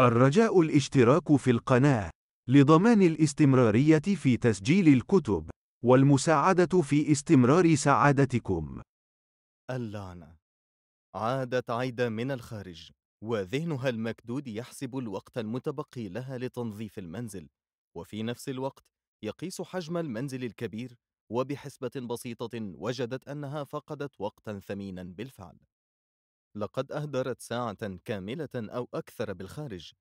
الرجاء الاشتراك في القناة لضمان الاستمرارية في تسجيل الكتب والمساعدة في استمرار سعادتكم. اللعنة عادت عايدة من الخارج وذهنها المكدود يحسب الوقت المتبقي لها لتنظيف المنزل وفي نفس الوقت يقيس حجم المنزل الكبير وبحسبة بسيطة وجدت أنها فقدت وقتا ثمينا بالفعل لقد أهدرت ساعة كاملة أو أكثر بالخارج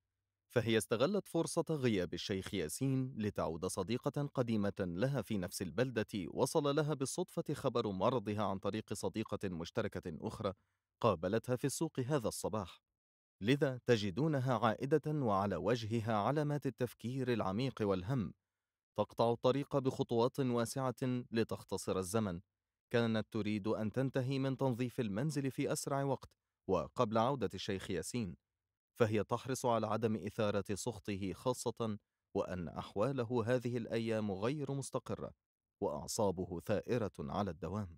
فهي استغلت فرصة غياب الشيخ ياسين لتعود صديقة قديمة لها في نفس البلدة وصل لها بالصدفة خبر مرضها عن طريق صديقة مشتركة أخرى قابلتها في السوق هذا الصباح لذا تجدونها عائدة وعلى وجهها علامات التفكير العميق والهم تقطع الطريق بخطوات واسعة لتختصر الزمن كانت تريد أن تنتهي من تنظيف المنزل في أسرع وقت وقبل عودة الشيخ ياسين فهي تحرص على عدم إثارة سخطه خاصة وأن أحواله هذه الأيام غير مستقرة وأعصابه ثائرة على الدوام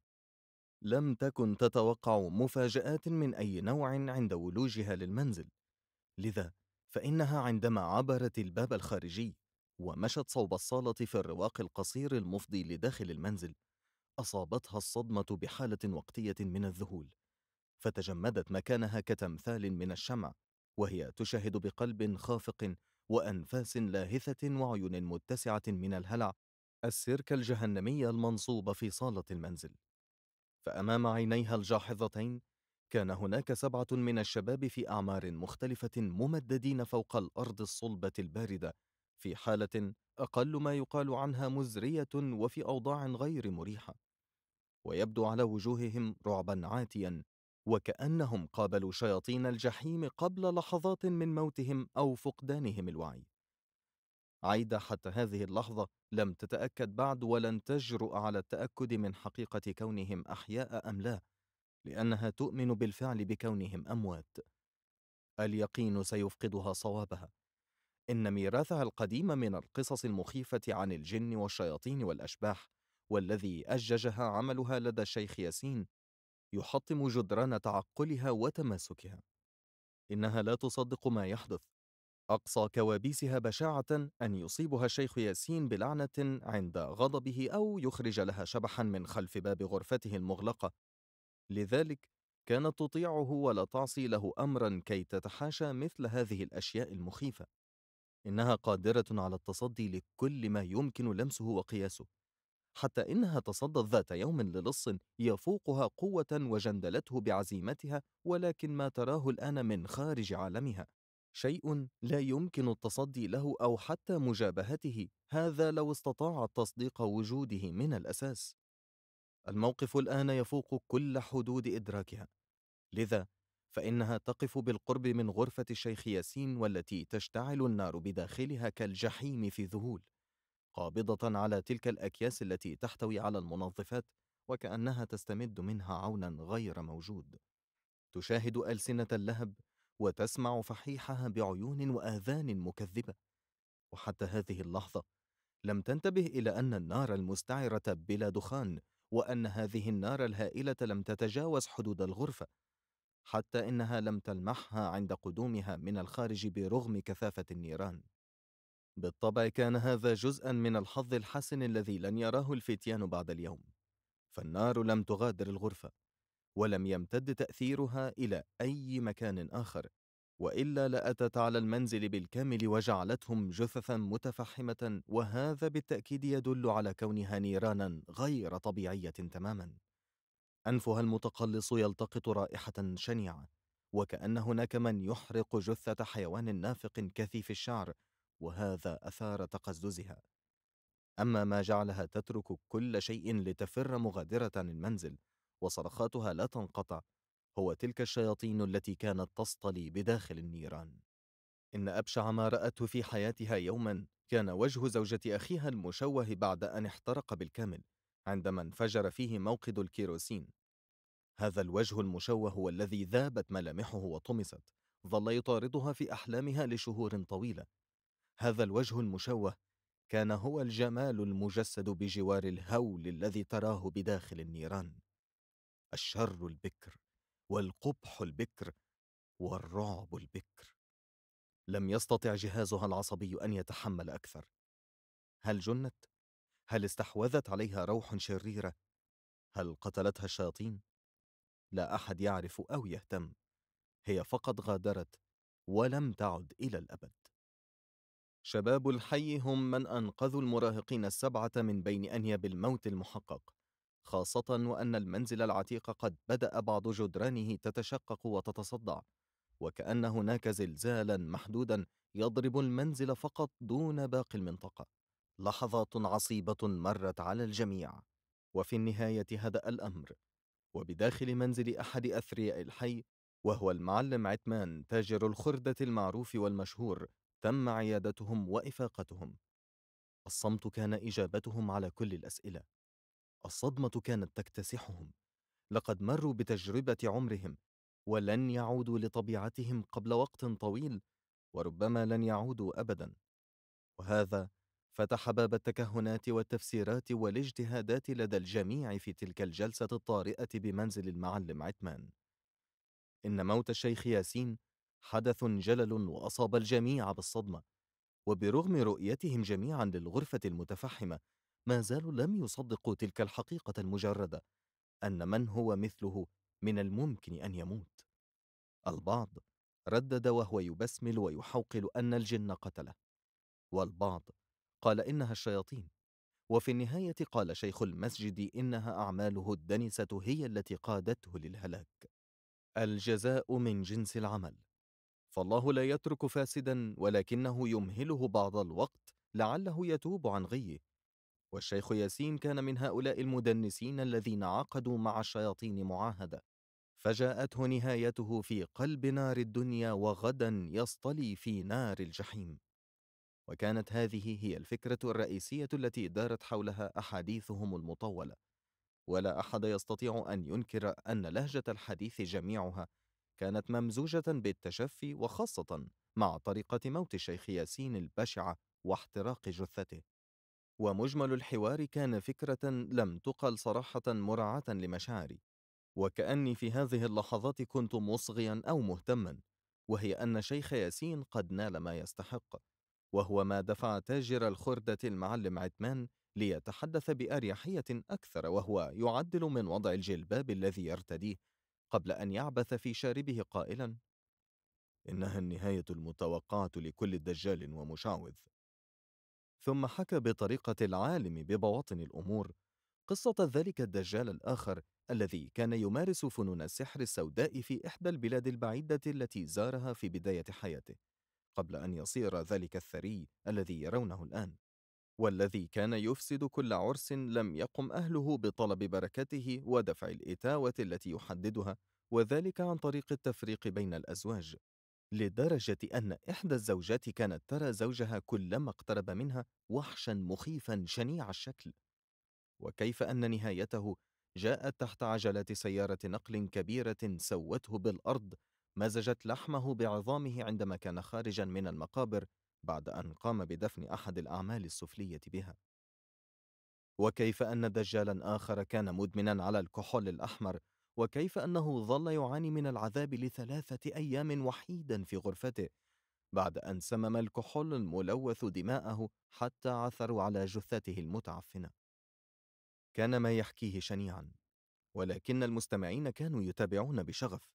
لم تكن تتوقع مفاجآت من أي نوع عند ولوجها للمنزل لذا فإنها عندما عبرت الباب الخارجي ومشت صوب الصالة في الرواق القصير المفضي لداخل المنزل أصابتها الصدمة بحالة وقتية من الذهول فتجمدت مكانها كتمثال من الشمع وهي تشاهد بقلب خافق وأنفاس لاهثة وعيون متسعة من الهلع السيرك الجهنمي المنصوب في صالة المنزل فأمام عينيها الجاحظتين كان هناك سبعة من الشباب في أعمار مختلفة ممددين فوق الأرض الصلبة الباردة في حالة أقل ما يقال عنها مزرية وفي أوضاع غير مريحة ويبدو على وجوههم رعبا عاتيا وكأنهم قابلوا شياطين الجحيم قبل لحظات من موتهم أو فقدانهم الوعي عيدة حتى هذه اللحظة لم تتأكد بعد ولن تجرؤ على التأكد من حقيقة كونهم أحياء أم لا لأنها تؤمن بالفعل بكونهم أموات اليقين سيفقدها صوابها إن ميراثها القديم من القصص المخيفة عن الجن والشياطين والأشباح والذي أججها عملها لدى الشيخ ياسين يحطم جدران تعقلها وتماسكها إنها لا تصدق ما يحدث أقصى كوابيسها بشاعة أن يصيبها الشيخ ياسين بلعنة عند غضبه أو يخرج لها شبحا من خلف باب غرفته المغلقة لذلك كانت تطيعه ولا تعصي له أمرا كي تتحاشى مثل هذه الأشياء المخيفة إنها قادرة على التصدي لكل ما يمكن لمسه وقياسه حتى إنها تصدت ذات يوم للص يفوقها قوة وجندلته بعزيمتها ولكن ما تراه الآن من خارج عالمها شيء لا يمكن التصدي له أو حتى مجابهته هذا لو استطاعت تصديق وجوده من الأساس الموقف الآن يفوق كل حدود إدراكها لذا فإنها تقف بالقرب من غرفة الشيخ ياسين والتي تشتعل النار بداخلها كالجحيم في ذهول قابضة على تلك الأكياس التي تحتوي على المنظفات وكأنها تستمد منها عونا غير موجود تشاهد ألسنة اللهب وتسمع فحيحها بعيون وآذان مكذبة وحتى هذه اللحظة لم تنتبه إلى أن النار المستعرة بلا دخان وأن هذه النار الهائلة لم تتجاوز حدود الغرفة حتى إنها لم تلمحها عند قدومها من الخارج برغم كثافة النيران بالطبع كان هذا جزءا من الحظ الحسن الذي لن يراه الفتيان بعد اليوم فالنار لم تغادر الغرفة ولم يمتد تأثيرها إلى أي مكان آخر وإلا لأتت على المنزل بالكامل وجعلتهم جثثا متفحمة وهذا بالتأكيد يدل على كونها نيرانا غير طبيعية تماما أنفها المتقلص يلتقط رائحة شنيعة وكأن هناك من يحرق جثة حيوان نافق كثيف الشعر وهذا اثار تقززها اما ما جعلها تترك كل شيء لتفر مغادره المنزل وصرخاتها لا تنقطع هو تلك الشياطين التي كانت تصطلي بداخل النيران ان ابشع ما راته في حياتها يوما كان وجه زوجة أخيها المشوه بعد أن احترق بالكامل عندما انفجر فيه موقد الكيروسين هذا الوجه المشوه هو الذي ذابت ملامحه وطمست ظل يطاردها في أحلامها لشهور طويلة هذا الوجه المشوه كان هو الجمال المجسد بجوار الهول الذي تراه بداخل النيران الشر البكر والقبح البكر والرعب البكر لم يستطع جهازها العصبي ان يتحمل اكثر هل جنت هل استحوذت عليها روح شريره هل قتلتها الشياطين لا احد يعرف او يهتم هي فقط غادرت ولم تعد الى الابد شباب الحي هم من أنقذوا المراهقين السبعة من بين أنياب الموت المحقق خاصة وأن المنزل العتيق قد بدأ بعض جدرانه تتشقق وتتصدع وكأن هناك زلزالا محدودا يضرب المنزل فقط دون باقي المنطقة لحظات عصيبة مرت على الجميع وفي النهاية هدأ الأمر وبداخل منزل أحد أثرياء الحي وهو المعلم عتمان تاجر الخردة المعروف والمشهور تم عيادتهم وإفاقتهم الصمت كان إجابتهم على كل الأسئلة الصدمة كانت تكتسحهم لقد مروا بتجربة عمرهم ولن يعودوا لطبيعتهم قبل وقت طويل وربما لن يعودوا أبدا وهذا فتح باب التكهنات والتفسيرات والاجتهادات لدى الجميع في تلك الجلسة الطارئة بمنزل المعلم عتمان إن موت الشيخ ياسين حدث جلل واصاب الجميع بالصدمه وبرغم رؤيتهم جميعا للغرفه المتفحمه ما زالوا لم يصدقوا تلك الحقيقه المجرده ان من هو مثله من الممكن ان يموت البعض ردد وهو يبسمل ويحوقل ان الجن قتله والبعض قال انها الشياطين وفي النهايه قال شيخ المسجد انها اعماله الدنسه هي التي قادته للهلاك الجزاء من جنس العمل فالله لا يترك فاسدا ولكنه يمهله بعض الوقت لعله يتوب عن غيه والشيخ ياسين كان من هؤلاء المدنسين الذين عقدوا مع الشياطين معاهدة فجاءته نهايته في قلب نار الدنيا وغدا يصطلي في نار الجحيم وكانت هذه هي الفكرة الرئيسية التي دارت حولها أحاديثهم المطولة ولا أحد يستطيع أن ينكر أن لهجة الحديث جميعها كانت ممزوجة بالتشفي وخاصة مع طريقة موت الشيخ ياسين البشعة واحتراق جثته ومجمل الحوار كان فكرة لم تقل صراحة مراعاة لمشاعري وكأني في هذه اللحظات كنت مصغيا أو مهتما وهي أن شيخ ياسين قد نال ما يستحق وهو ما دفع تاجر الخردة المعلم عثمان ليتحدث بأريحية أكثر وهو يعدل من وضع الجلباب الذي يرتديه قبل أن يعبث في شاربه قائلا إنها النهاية المتوقعة لكل دجال ومشعوذ ثم حكى بطريقة العالم ببواطن الأمور قصة ذلك الدجال الآخر الذي كان يمارس فنون السحر السوداء في إحدى البلاد البعيدة التي زارها في بداية حياته قبل أن يصير ذلك الثري الذي يرونه الآن والذي كان يفسد كل عرس لم يقم أهله بطلب بركته ودفع الإتاوة التي يحددها وذلك عن طريق التفريق بين الأزواج لدرجة أن إحدى الزوجات كانت ترى زوجها كلما اقترب منها وحشا مخيفا شنيع الشكل وكيف أن نهايته جاءت تحت عجلات سيارة نقل كبيرة سوته بالأرض مزجت لحمه بعظامه عندما كان خارجا من المقابر بعد أن قام بدفن أحد الأعمال السفلية بها وكيف أن دجالا آخر كان مدمنا على الكحول الأحمر وكيف أنه ظل يعاني من العذاب لثلاثة أيام وحيدا في غرفته بعد أن سمم الكحول الملوث دماءه حتى عثروا على جثته المتعفنة كان ما يحكيه شنيعا ولكن المستمعين كانوا يتابعون بشغف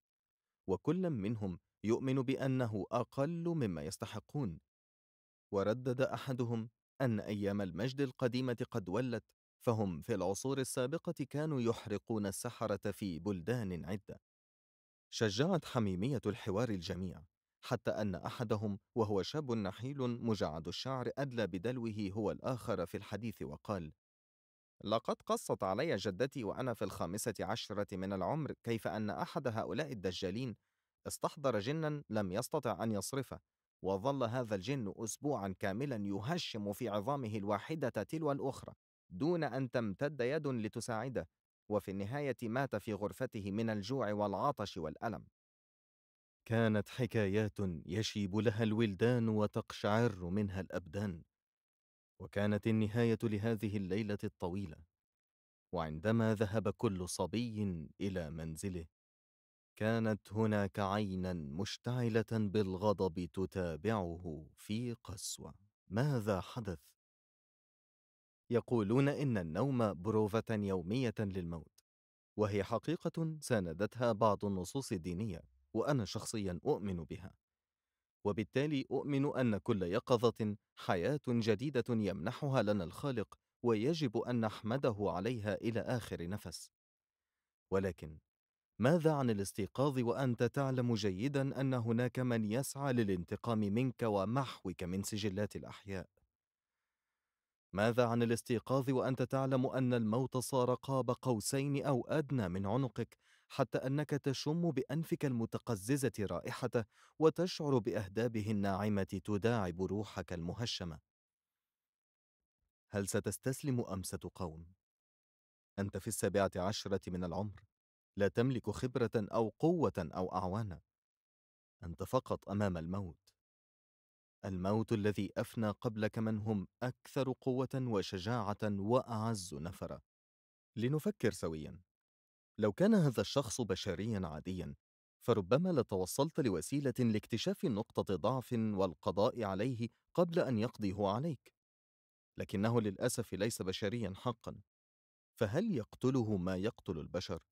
وكل منهم يؤمن بأنه أقل مما يستحقون وردد أحدهم أن أيام المجد القديمة قد ولت فهم في العصور السابقة كانوا يحرقون السحرة في بلدان عدة شجعت حميمية الحوار الجميع حتى أن أحدهم وهو شاب نحيل مجعد الشعر أدلى بدلوه هو الآخر في الحديث وقال لقد قصت علي جدتي وأنا في الخامسة عشرة من العمر كيف أن أحد هؤلاء الدجالين استحضر جنا لم يستطع أن يصرفه وظل هذا الجن أسبوعا كاملا يهشم في عظامه الواحدة تلو الأخرى دون أن تمتد يد لتساعده وفي النهاية مات في غرفته من الجوع والعطش والألم كانت حكايات يشيب لها الولدان وتقشعر منها الأبدان وكانت النهاية لهذه الليلة الطويلة وعندما ذهب كل صبي إلى منزله كانت هناك عينا مشتعله بالغضب تتابعه في قسوه ماذا حدث يقولون ان النوم بروفه يوميه للموت وهي حقيقه ساندتها بعض النصوص الدينيه وانا شخصيا اؤمن بها وبالتالي اؤمن ان كل يقظه حياه جديده يمنحها لنا الخالق ويجب ان نحمده عليها الى اخر نفس ولكن ماذا عن الاستيقاظ وانت تعلم جيدا ان هناك من يسعى للانتقام منك ومحوك من سجلات الاحياء ماذا عن الاستيقاظ وانت تعلم ان الموت صار قاب قوسين او ادنى من عنقك حتى انك تشم بانفك المتقززه رائحته وتشعر باهدابه الناعمه تداعب روحك المهشمه هل ستستسلم ام ستقاوم انت في السابعه عشره من العمر لا تملك خبرة أو قوة أو أعوانا أنت فقط أمام الموت الموت الذي أفنى قبلك من هم أكثر قوة وشجاعة وأعز نفرة لنفكر سويا لو كان هذا الشخص بشريا عاديا فربما لتوصلت لوسيلة لاكتشاف نقطة ضعف والقضاء عليه قبل أن يقضي هو عليك لكنه للأسف ليس بشريا حقا فهل يقتله ما يقتل البشر؟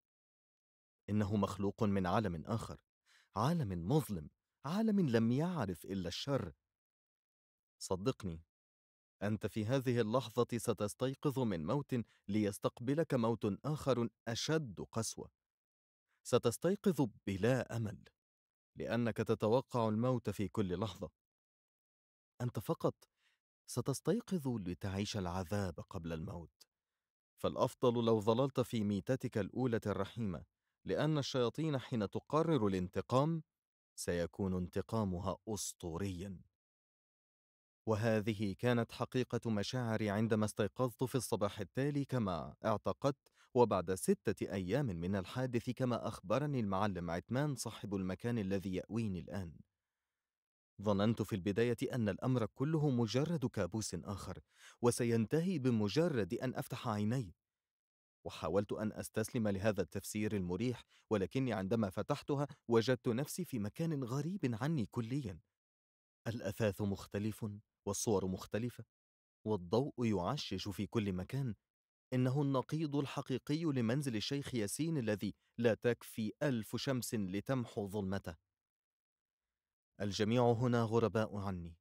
انه مخلوق من عالم اخر عالم مظلم عالم لم يعرف الا الشر صدقني انت في هذه اللحظه ستستيقظ من موت ليستقبلك موت اخر اشد قسوه ستستيقظ بلا امل لانك تتوقع الموت في كل لحظه انت فقط ستستيقظ لتعيش العذاب قبل الموت فالافضل لو ظللت في ميتتك الاولى الرحيمه لأن الشياطين حين تقرر الانتقام سيكون انتقامها أسطوريًا. وهذه كانت حقيقة مشاعري عندما استيقظت في الصباح التالي كما اعتقدت وبعد ستة أيام من الحادث كما أخبرني المعلم عتمان صاحب المكان الذي يأويني الآن. ظننت في البداية أن الأمر كله مجرد كابوس آخر، وسينتهي بمجرد أن أفتح عيني، وحاولت أن أستسلم لهذا التفسير المريح ولكني عندما فتحتها وجدت نفسي في مكان غريب عني كليا الأثاث مختلف والصور مختلفة والضوء يعشش في كل مكان إنه النقيض الحقيقي لمنزل الشيخ ياسين الذي لا تكفي ألف شمس لتمحو ظلمته الجميع هنا غرباء عني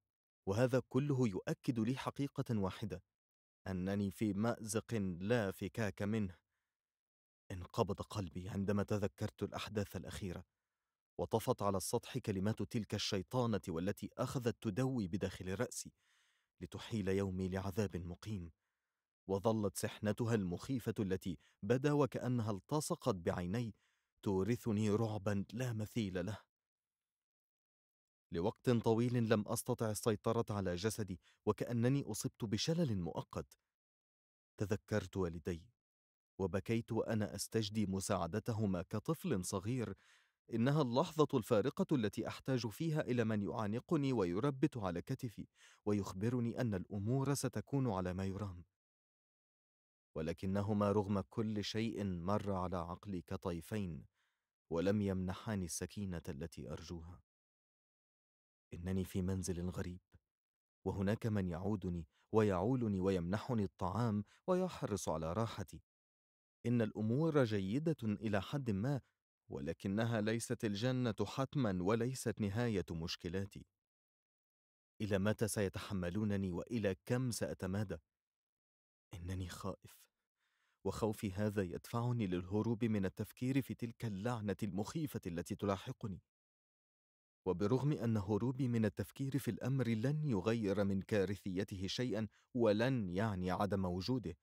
وهذا كله يؤكد لي حقيقة واحدة انني في مازق لا فكاك منه انقبض قلبي عندما تذكرت الاحداث الاخيره وطفت على السطح كلمات تلك الشيطانه والتي اخذت تدوي بداخل راسي لتحيل يومي لعذاب مقيم وظلت سحنتها المخيفه التي بدا وكانها التصقت بعيني تورثني رعبا لا مثيل له لوقت طويل لم أستطع السيطرة على جسدي وكأنني أصبت بشلل مؤقت تذكرت والدي وبكيت وأنا أستجدي مساعدتهما كطفل صغير إنها اللحظة الفارقة التي أحتاج فيها إلى من يعانقني ويربت على كتفي ويخبرني أن الأمور ستكون على ما يرام ولكنهما رغم كل شيء مر على عقلي كطيفين ولم يمنحاني السكينة التي أرجوها انني في منزل غريب وهناك من يعودني ويعولني ويمنحني الطعام ويحرص على راحتي ان الامور جيده الى حد ما ولكنها ليست الجنه حتما وليست نهايه مشكلاتي الى متى سيتحملونني والى كم ساتمادى انني خائف وخوفي هذا يدفعني للهروب من التفكير في تلك اللعنه المخيفه التي تلاحقني وبرغم أن هروبي من التفكير في الأمر لن يغير من كارثيته شيئا ولن يعني عدم وجوده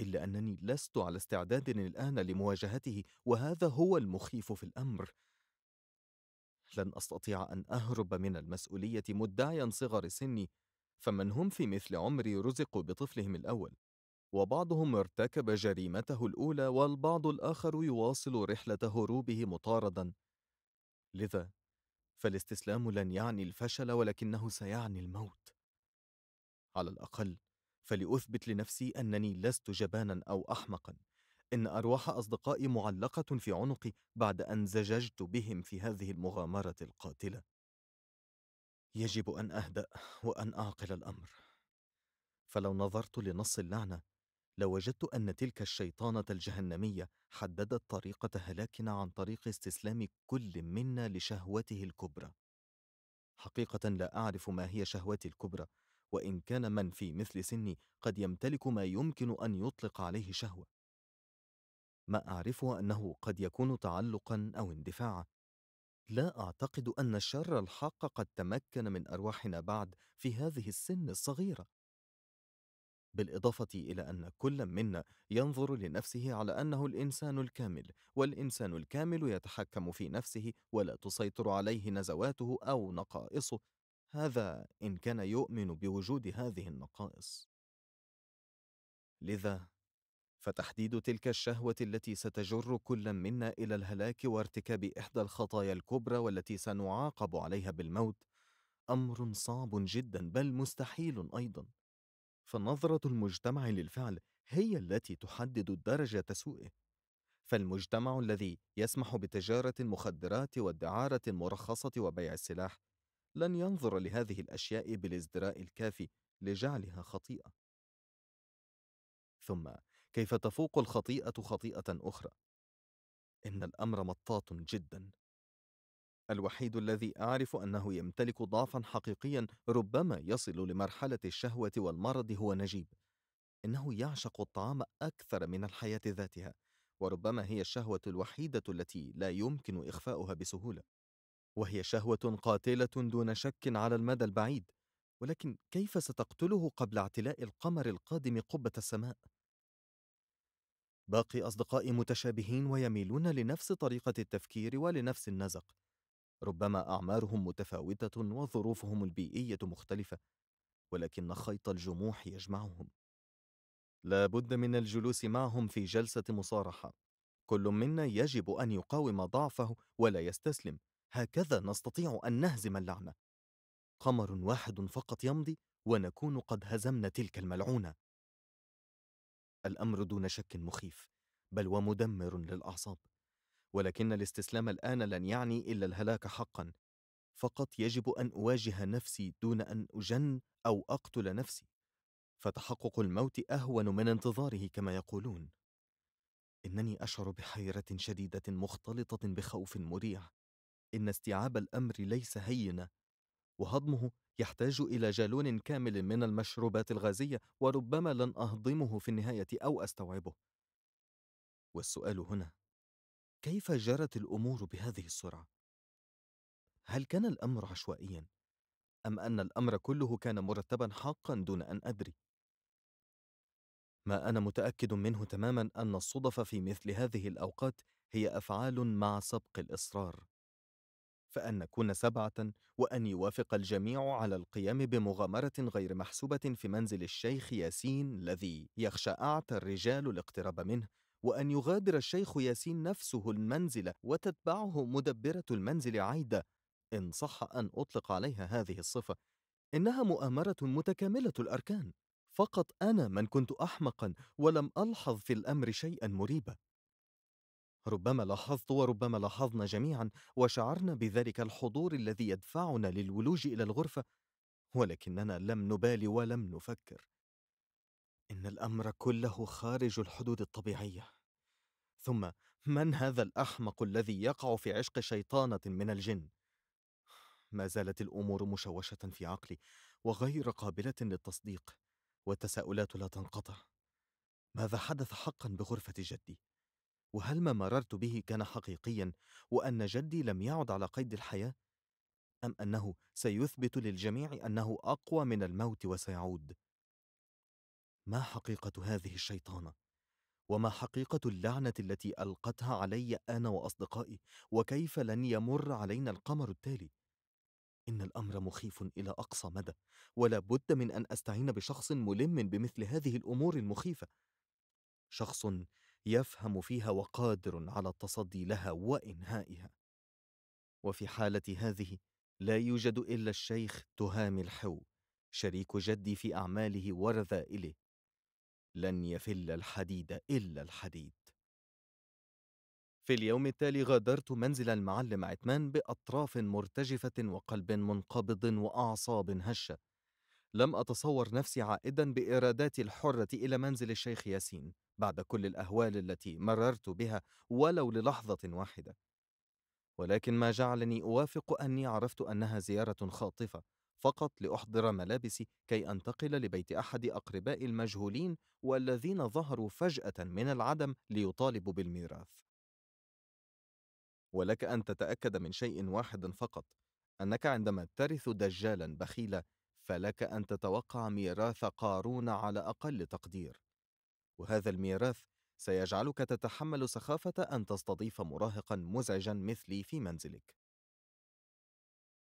إلا أنني لست على استعداد الآن لمواجهته وهذا هو المخيف في الأمر لن أستطيع أن أهرب من المسؤولية مدعيا صغر سني فمن هم في مثل عمري رزقوا بطفلهم الأول وبعضهم ارتكب جريمته الأولى والبعض الآخر يواصل رحلة هروبه مطاردا لذا فالاستسلام لن يعني الفشل ولكنه سيعني الموت على الاقل فلاثبت لنفسي انني لست جبانا او احمقا ان ارواح اصدقائي معلقه في عنقي بعد ان زججت بهم في هذه المغامره القاتله يجب ان اهدا وان اعقل الامر فلو نظرت لنص اللعنه لوجدت أن تلك الشيطانة الجهنمية حددت طريقة هلاكنا عن طريق استسلام كل منا لشهوته الكبرى. حقيقة لا أعرف ما هي شهوتي الكبرى، وإن كان من في مثل سني قد يمتلك ما يمكن أن يطلق عليه شهوة. ما أعرفه أنه قد يكون تعلقا أو اندفاعا. لا أعتقد أن الشر الحق قد تمكن من أرواحنا بعد في هذه السن الصغيرة. بالإضافة إلى أن كل منا ينظر لنفسه على أنه الإنسان الكامل والإنسان الكامل يتحكم في نفسه ولا تسيطر عليه نزواته أو نقائصه هذا إن كان يؤمن بوجود هذه النقائص لذا فتحديد تلك الشهوة التي ستجر كل منا إلى الهلاك وارتكاب إحدى الخطايا الكبرى والتي سنعاقب عليها بالموت أمر صعب جدا بل مستحيل أيضا فنظرة المجتمع للفعل هي التي تحدد درجة سوءه فالمجتمع الذي يسمح بتجارة المخدرات والدعارة المرخصة وبيع السلاح لن ينظر لهذه الأشياء بالازدراء الكافي لجعلها خطيئة ثم كيف تفوق الخطيئة خطيئة أخرى؟ إن الأمر مطاط جدا الوحيد الذي أعرف أنه يمتلك ضعفا حقيقيا ربما يصل لمرحلة الشهوة والمرض هو نجيب إنه يعشق الطعام أكثر من الحياة ذاتها وربما هي الشهوة الوحيدة التي لا يمكن إخفاؤها بسهولة وهي شهوة قاتلة دون شك على المدى البعيد ولكن كيف ستقتله قبل اعتلاء القمر القادم قبة السماء؟ باقي أصدقائي متشابهين ويميلون لنفس طريقة التفكير ولنفس النزق ربما أعمارهم متفاوتة وظروفهم البيئية مختلفة ولكن خيط الجموح يجمعهم لا بد من الجلوس معهم في جلسة مصارحة كل منا يجب أن يقاوم ضعفه ولا يستسلم هكذا نستطيع أن نهزم اللعنة قمر واحد فقط يمضي ونكون قد هزمنا تلك الملعونة الأمر دون شك مخيف بل ومدمر للأعصاب ولكن الاستسلام الآن لن يعني إلا الهلاك حقا فقط يجب أن أواجه نفسي دون أن أجن أو أقتل نفسي فتحقق الموت أهون من انتظاره كما يقولون إنني أشعر بحيرة شديدة مختلطة بخوف مريع إن استيعاب الأمر ليس هينا وهضمه يحتاج إلى جالون كامل من المشروبات الغازية وربما لن أهضمه في النهاية أو أستوعبه والسؤال هنا كيف جرت الامور بهذه السرعه هل كان الامر عشوائيا ام ان الامر كله كان مرتبا حقا دون ان ادري ما انا متاكد منه تماما ان الصدف في مثل هذه الاوقات هي افعال مع سبق الاصرار فان نكون سبعه وان يوافق الجميع على القيام بمغامره غير محسوبه في منزل الشيخ ياسين الذي يخشى اعتى الرجال الاقتراب منه وأن يغادر الشيخ ياسين نفسه المنزل وتتبعه مدبرة المنزل عايدة إن صح أن أطلق عليها هذه الصفة إنها مؤامرة متكاملة الأركان فقط أنا من كنت أحمقا ولم ألحظ في الأمر شيئا مريبا ربما لاحظت وربما لاحظنا جميعا وشعرنا بذلك الحضور الذي يدفعنا للولوج إلى الغرفة ولكننا لم نبالي ولم نفكر ان الامر كله خارج الحدود الطبيعيه ثم من هذا الاحمق الذي يقع في عشق شيطانه من الجن ما زالت الامور مشوشه في عقلي وغير قابله للتصديق والتساؤلات لا تنقطع ماذا حدث حقا بغرفه جدي وهل ما مررت به كان حقيقيا وان جدي لم يعد على قيد الحياه ام انه سيثبت للجميع انه اقوى من الموت وسيعود ما حقيقه هذه الشيطانه وما حقيقه اللعنه التي القتها علي انا واصدقائي وكيف لن يمر علينا القمر التالي ان الامر مخيف الى اقصى مدى ولا بد من ان استعين بشخص ملم بمثل هذه الامور المخيفه شخص يفهم فيها وقادر على التصدي لها وانهائها وفي حاله هذه لا يوجد الا الشيخ تهامي الحو شريك جدي في اعماله ورذائله لن يفل الحديد إلا الحديد في اليوم التالي غادرت منزل المعلم عتمان بأطراف مرتجفة وقلب منقبض وأعصاب هشة لم أتصور نفسي عائدا بإراداتي الحرة إلى منزل الشيخ ياسين بعد كل الأهوال التي مررت بها ولو للحظة واحدة ولكن ما جعلني أوافق أني عرفت أنها زيارة خاطفة فقط لأحضر ملابسي كي أنتقل لبيت أحد أقرباء المجهولين والذين ظهروا فجأة من العدم ليطالبوا بالميراث. ولك أن تتأكد من شيء واحد فقط، أنك عندما ترث دجالا بخيلا، فلك أن تتوقع ميراث قارون على أقل تقدير. وهذا الميراث سيجعلك تتحمل سخافة أن تستضيف مراهقا مزعجا مثلي في منزلك.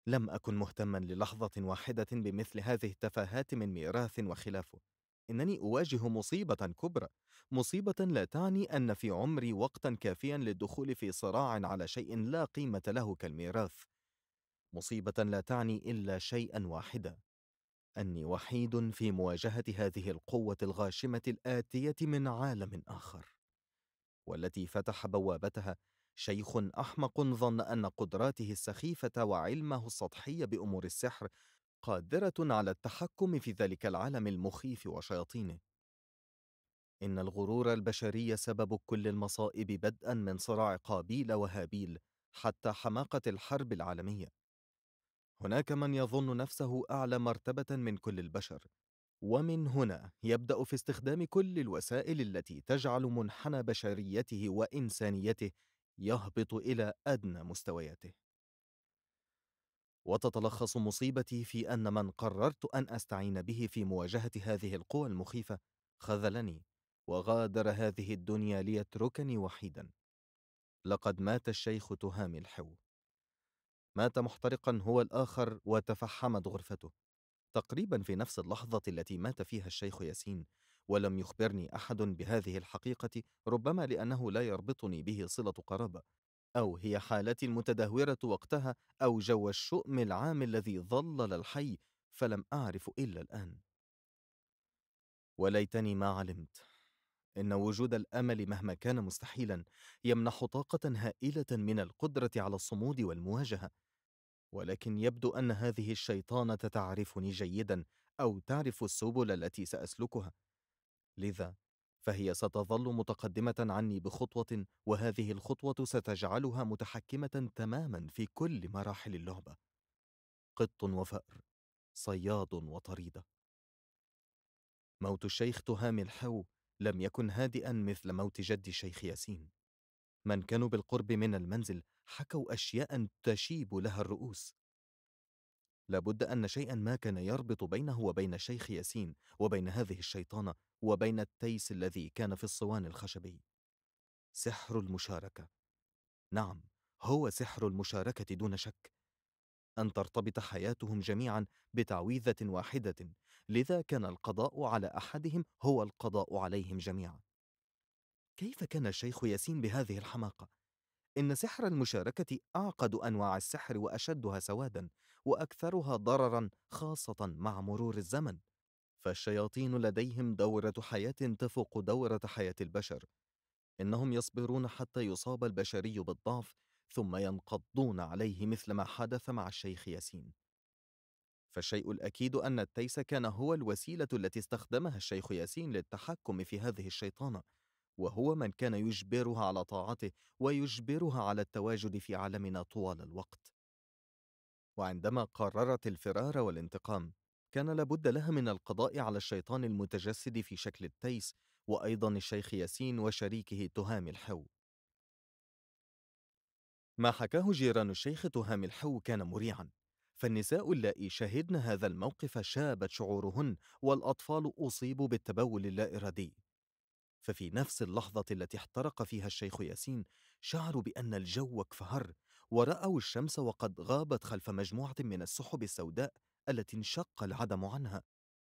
لم أكن مهتما للحظة واحدة بمثل هذه التفاهات من ميراث وخلافه إنني أواجه مصيبة كبرى مصيبة لا تعني أن في عمري وقتا كافيا للدخول في صراع على شيء لا قيمة له كالميراث مصيبة لا تعني إلا شيئا واحدا أني وحيد في مواجهة هذه القوة الغاشمة الآتية من عالم آخر والتي فتح بوابتها شيخ أحمق ظن أن قدراته السخيفة وعلمه السطحي بأمور السحر قادرة على التحكم في ذلك العالم المخيف وشياطينه إن الغرور البشري سبب كل المصائب بدءا من صراع قابيل وهابيل حتى حماقة الحرب العالمية هناك من يظن نفسه أعلى مرتبة من كل البشر ومن هنا يبدأ في استخدام كل الوسائل التي تجعل منحنى بشريته وإنسانيته يهبط الى ادنى مستوياته وتتلخص مصيبتي في ان من قررت ان استعين به في مواجهه هذه القوى المخيفه خذلني وغادر هذه الدنيا ليتركني وحيدا لقد مات الشيخ تهامي الحو مات محترقا هو الاخر وتفحمت غرفته تقريبا في نفس اللحظه التي مات فيها الشيخ ياسين ولم يخبرني احد بهذه الحقيقه ربما لانه لا يربطني به صله قرابه او هي حالتي المتدهوره وقتها او جو الشؤم العام الذي ظلل الحي فلم اعرف الا الان وليتني ما علمت ان وجود الامل مهما كان مستحيلا يمنح طاقه هائله من القدره على الصمود والمواجهه ولكن يبدو ان هذه الشيطانه تعرفني جيدا او تعرف السبل التي ساسلكها لذا فهي ستظل متقدمة عني بخطوة وهذه الخطوة ستجعلها متحكمة تماما في كل مراحل اللعبة قط وفأر صياد وطريدة موت الشيخ تهام الحو لم يكن هادئا مثل موت جد الشيخ ياسين من كانوا بالقرب من المنزل حكوا أشياء تشيب لها الرؤوس لابد أن شيئا ما كان يربط بينه وبين الشيخ ياسين وبين هذه الشيطانة وبين التيس الذي كان في الصوان الخشبي سحر المشاركة نعم هو سحر المشاركة دون شك أن ترتبط حياتهم جميعا بتعويذة واحدة لذا كان القضاء على أحدهم هو القضاء عليهم جميعا كيف كان الشيخ ياسين بهذه الحماقة؟ إن سحر المشاركة أعقد أنواع السحر وأشدها سوادا وأكثرها ضررا خاصة مع مرور الزمن فالشياطين لديهم دورة حياة تفوق دورة حياة البشر إنهم يصبرون حتى يصاب البشري بالضعف ثم ينقضون عليه مثل ما حدث مع الشيخ ياسين فالشيء الأكيد أن التيس كان هو الوسيلة التي استخدمها الشيخ ياسين للتحكم في هذه الشيطانة وهو من كان يجبرها على طاعته ويجبرها على التواجد في عالمنا طوال الوقت وعندما قررت الفرار والانتقام كان لابد لها من القضاء على الشيطان المتجسد في شكل التيس وأيضا الشيخ ياسين وشريكه تهام الحو ما حكاه جيران الشيخ تهام الحو كان مريعا فالنساء اللائي شهدن هذا الموقف شابت شعورهن والأطفال أصيبوا بالتبول اللا إرادي ففي نفس اللحظة التي احترق فيها الشيخ ياسين شعروا بأن الجو اكفهر ورأوا الشمس وقد غابت خلف مجموعة من السحب السوداء التي انشق العدم عنها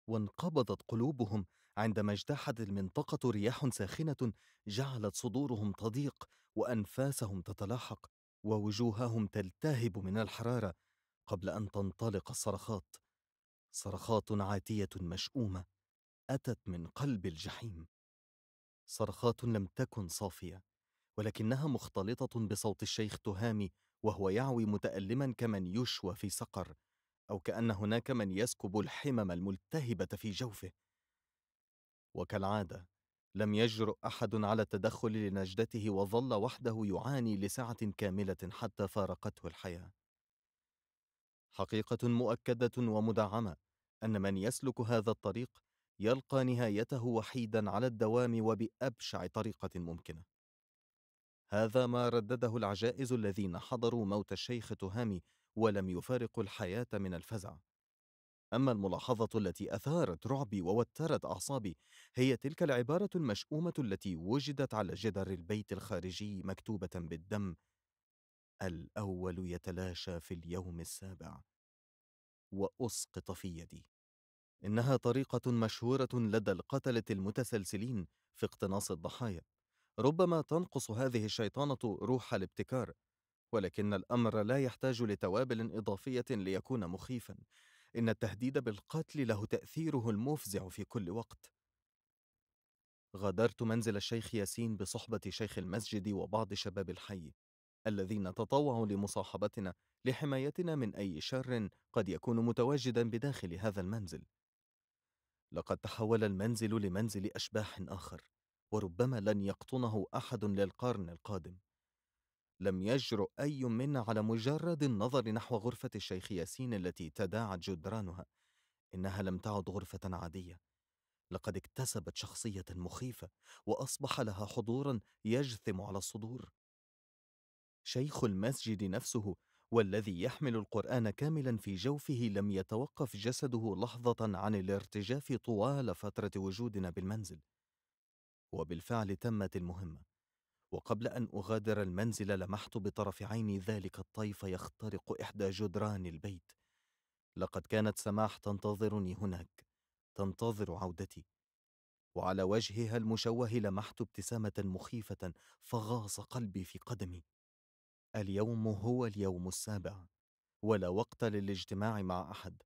وانقبضت قلوبهم عندما اجتاحت المنطقة رياح ساخنة جعلت صدورهم تضيق وأنفاسهم تتلاحق ووجوههم تلتهب من الحرارة قبل أن تنطلق الصرخات صرخات عاتية مشؤومة أتت من قلب الجحيم صرخات لم تكن صافية ولكنها مختلطة بصوت الشيخ تهامي وهو يعوي متألما كمن يشوى في سقر أو كأن هناك من يسكب الحمم الملتهبة في جوفه وكالعادة لم يجرؤ أحد على التدخل لنجدته وظل وحده يعاني لسعه كاملة حتى فارقته الحياة حقيقة مؤكدة ومدعمة أن من يسلك هذا الطريق يلقى نهايته وحيدا على الدوام وبابشع طريقه ممكنه هذا ما ردده العجائز الذين حضروا موت الشيخ تهامي ولم يفارقوا الحياه من الفزع اما الملاحظه التي اثارت رعبي ووترت اعصابي هي تلك العباره المشؤومه التي وجدت على جدر البيت الخارجي مكتوبه بالدم الاول يتلاشى في اليوم السابع واسقط في يدي إنها طريقة مشهورة لدى القتلة المتسلسلين في اقتناص الضحايا ربما تنقص هذه الشيطانة روح الابتكار ولكن الأمر لا يحتاج لتوابل إضافية ليكون مخيفا إن التهديد بالقتل له تأثيره المفزع في كل وقت غادرت منزل الشيخ ياسين بصحبة شيخ المسجد وبعض شباب الحي الذين تطوعوا لمصاحبتنا لحمايتنا من أي شر قد يكون متواجدا بداخل هذا المنزل لقد تحول المنزل لمنزل أشباح آخر وربما لن يقطنه أحد للقرن القادم لم يجرؤ أي منا على مجرد النظر نحو غرفة الشيخ ياسين التي تداعت جدرانها إنها لم تعد غرفة عادية لقد اكتسبت شخصية مخيفة وأصبح لها حضورا يجثم على الصدور شيخ المسجد نفسه والذي يحمل القرآن كاملا في جوفه لم يتوقف جسده لحظة عن الارتجاف طوال فترة وجودنا بالمنزل. وبالفعل تمت المهمة. وقبل أن أغادر المنزل لمحت بطرف عيني ذلك الطيف يخترق إحدى جدران البيت. لقد كانت سماح تنتظرني هناك، تنتظر عودتي. وعلى وجهها المشوه لمحت ابتسامة مخيفة فغاص قلبي في قدمي. اليوم هو اليوم السابع ولا وقت للاجتماع مع احد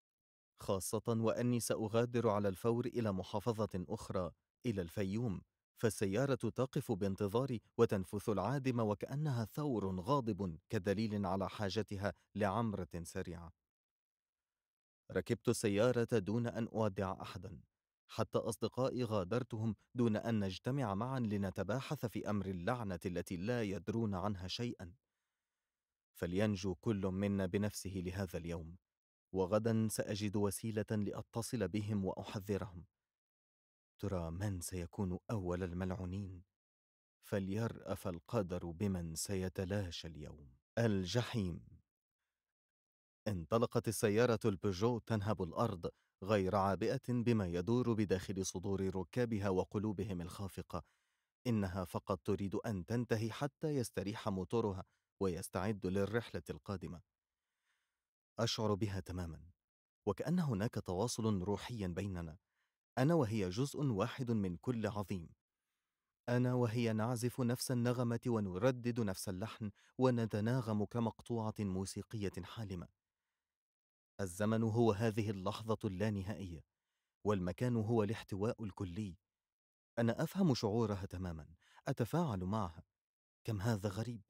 خاصه واني ساغادر على الفور الى محافظه اخرى الى الفيوم فالسياره تقف بانتظاري وتنفث العادم وكانها ثور غاضب كدليل على حاجتها لعمره سريعه ركبت السياره دون ان اودع احدا حتى اصدقائي غادرتهم دون ان نجتمع معا لنتباحث في امر اللعنه التي لا يدرون عنها شيئا فلينجو كل منا بنفسه لهذا اليوم وغدا ساجد وسيله لاتصل بهم واحذرهم ترى من سيكون اول الملعونين فليراف القدر بمن سيتلاشى اليوم الجحيم انطلقت السياره البيجو تنهب الارض غير عابئه بما يدور بداخل صدور ركابها وقلوبهم الخافقه انها فقط تريد ان تنتهي حتى يستريح موتورها ويستعد للرحلة القادمة. أشعر بها تماما، وكأن هناك تواصل روحي بيننا، أنا وهي جزء واحد من كل عظيم. أنا وهي نعزف نفس النغمة ونردد نفس اللحن ونتناغم كمقطوعة موسيقية حالمة. الزمن هو هذه اللحظة اللانهائية، والمكان هو الاحتواء الكلي. أنا أفهم شعورها تماما، أتفاعل معها. كم هذا غريب!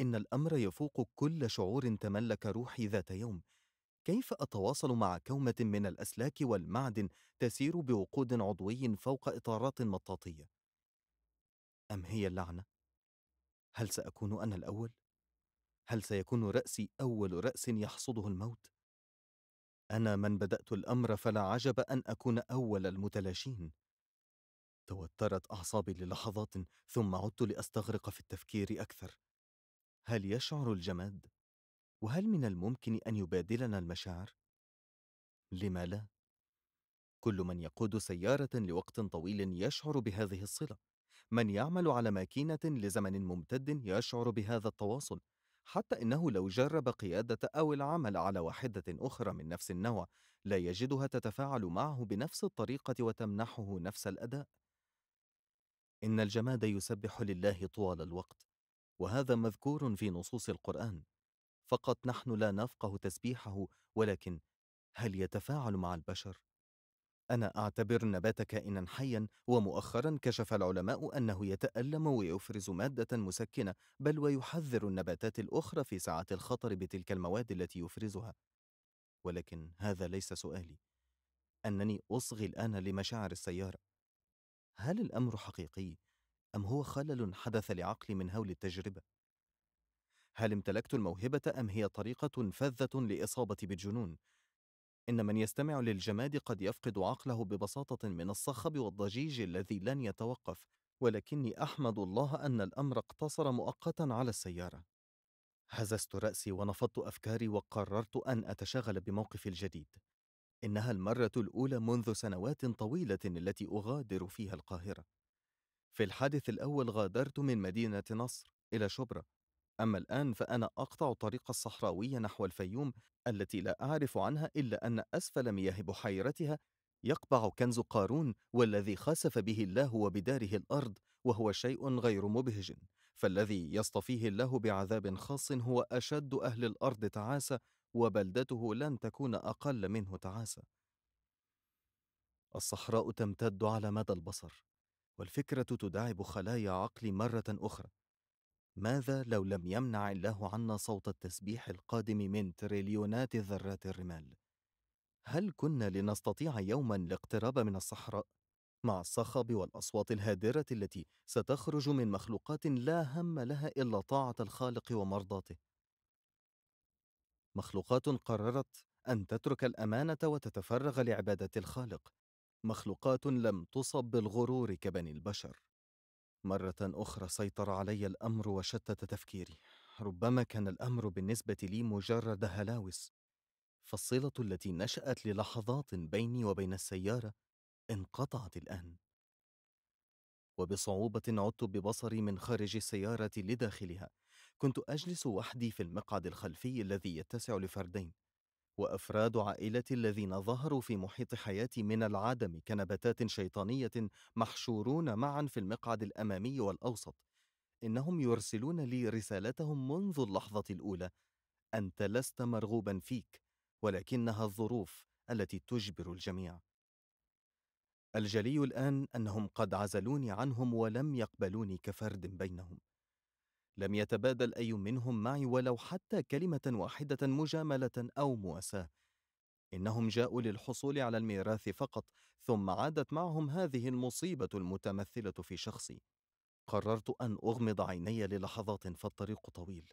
إن الأمر يفوق كل شعور تملك روحي ذات يوم كيف أتواصل مع كومة من الأسلاك والمعدن تسير بوقود عضوي فوق إطارات مطاطية؟ أم هي اللعنة؟ هل سأكون أنا الأول؟ هل سيكون رأسي أول رأس يحصده الموت؟ أنا من بدأت الأمر فلا عجب أن أكون أول المتلاشين. توترت أعصابي للحظات ثم عدت لأستغرق في التفكير أكثر. هل يشعر الجماد وهل من الممكن ان يبادلنا المشاعر لما لا كل من يقود سياره لوقت طويل يشعر بهذه الصله من يعمل على ماكينه لزمن ممتد يشعر بهذا التواصل حتى انه لو جرب قياده او العمل على واحده اخرى من نفس النوع لا يجدها تتفاعل معه بنفس الطريقه وتمنحه نفس الاداء ان الجماد يسبح لله طوال الوقت وهذا مذكور في نصوص القرآن فقط نحن لا نفقه تسبيحه ولكن هل يتفاعل مع البشر؟ أنا أعتبر النبات كائنا حيا ومؤخرا كشف العلماء أنه يتألم ويفرز مادة مسكنة بل ويحذر النباتات الأخرى في ساعة الخطر بتلك المواد التي يفرزها ولكن هذا ليس سؤالي أنني أصغي الآن لمشاعر السيارة هل الأمر حقيقي أم هو خلل حدث لعقلي من هول التجربة؟ هل امتلكت الموهبة أم هي طريقة فذة لإصابة بالجنون؟ إن من يستمع للجماد قد يفقد عقله ببساطة من الصخب والضجيج الذي لن يتوقف، ولكني أحمد الله أن الأمر اقتصر مؤقتا على السيارة. هززت رأسي ونفضت أفكاري وقررت أن أتشغل بموقفي الجديد. إنها المرة الأولى منذ سنوات طويلة التي أغادر فيها القاهرة. في الحادث الأول غادرت من مدينة نصر إلى شبرا أما الآن فأنا أقطع الطريق الصحراوي نحو الفيوم التي لا أعرف عنها إلا أن أسفل مياه بحيرتها يقبع كنز قارون والذي خسف به الله وبداره الأرض وهو شيء غير مبهج فالذي يصطفيه الله بعذاب خاص هو أشد أهل الأرض تعاسة وبلدته لن تكون أقل منه تعاسة الصحراء تمتد على مدى البصر والفكرة تداعب خلايا عقلي مرة أخرى ماذا لو لم يمنع الله عنا صوت التسبيح القادم من تريليونات ذرات الرمال هل كنا لنستطيع يوما الاقتراب من الصحراء مع الصخب والاصوات الهادره التي ستخرج من مخلوقات لا هم لها الا طاعه الخالق ومرضاته مخلوقات قررت ان تترك الامانه وتتفرغ لعباده الخالق مخلوقات لم تصب بالغرور كبني البشر مرة أخرى سيطر علي الأمر وشتت تفكيري ربما كان الأمر بالنسبة لي مجرد هلاوس فالصلة التي نشأت للحظات بيني وبين السيارة انقطعت الآن وبصعوبة عدت ببصري من خارج السيارة لداخلها كنت أجلس وحدي في المقعد الخلفي الذي يتسع لفردين وأفراد عائلتي الذين ظهروا في محيط حياتي من العدم كنباتات شيطانية محشورون معا في المقعد الأمامي والأوسط إنهم يرسلون لي رسالتهم منذ اللحظة الأولى أنت لست مرغوبا فيك ولكنها الظروف التي تجبر الجميع الجلي الآن أنهم قد عزلوني عنهم ولم يقبلوني كفرد بينهم لم يتبادل أي منهم معي ولو حتى كلمة واحدة مجاملة أو مواساة إنهم جاءوا للحصول على الميراث فقط ثم عادت معهم هذه المصيبة المتمثلة في شخصي قررت أن أغمض عيني للحظات فالطريق طويل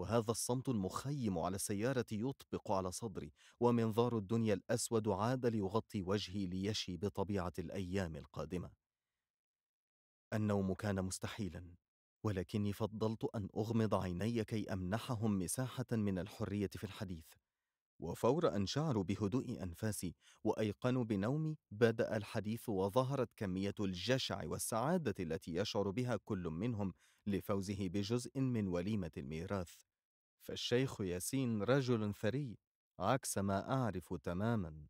وهذا الصمت المخيم على السيارة يطبق على صدري ومنظار الدنيا الأسود عاد ليغطي وجهي ليشي بطبيعة الأيام القادمة النوم كان مستحيلا ولكني فضلت أن أغمض عيني كي أمنحهم مساحة من الحرية في الحديث وفور أن شعروا بهدوء أنفاسي وأيقنوا بنومي بدأ الحديث وظهرت كمية الجشع والسعادة التي يشعر بها كل منهم لفوزه بجزء من وليمة الميراث فالشيخ ياسين رجل ثري عكس ما أعرف تماما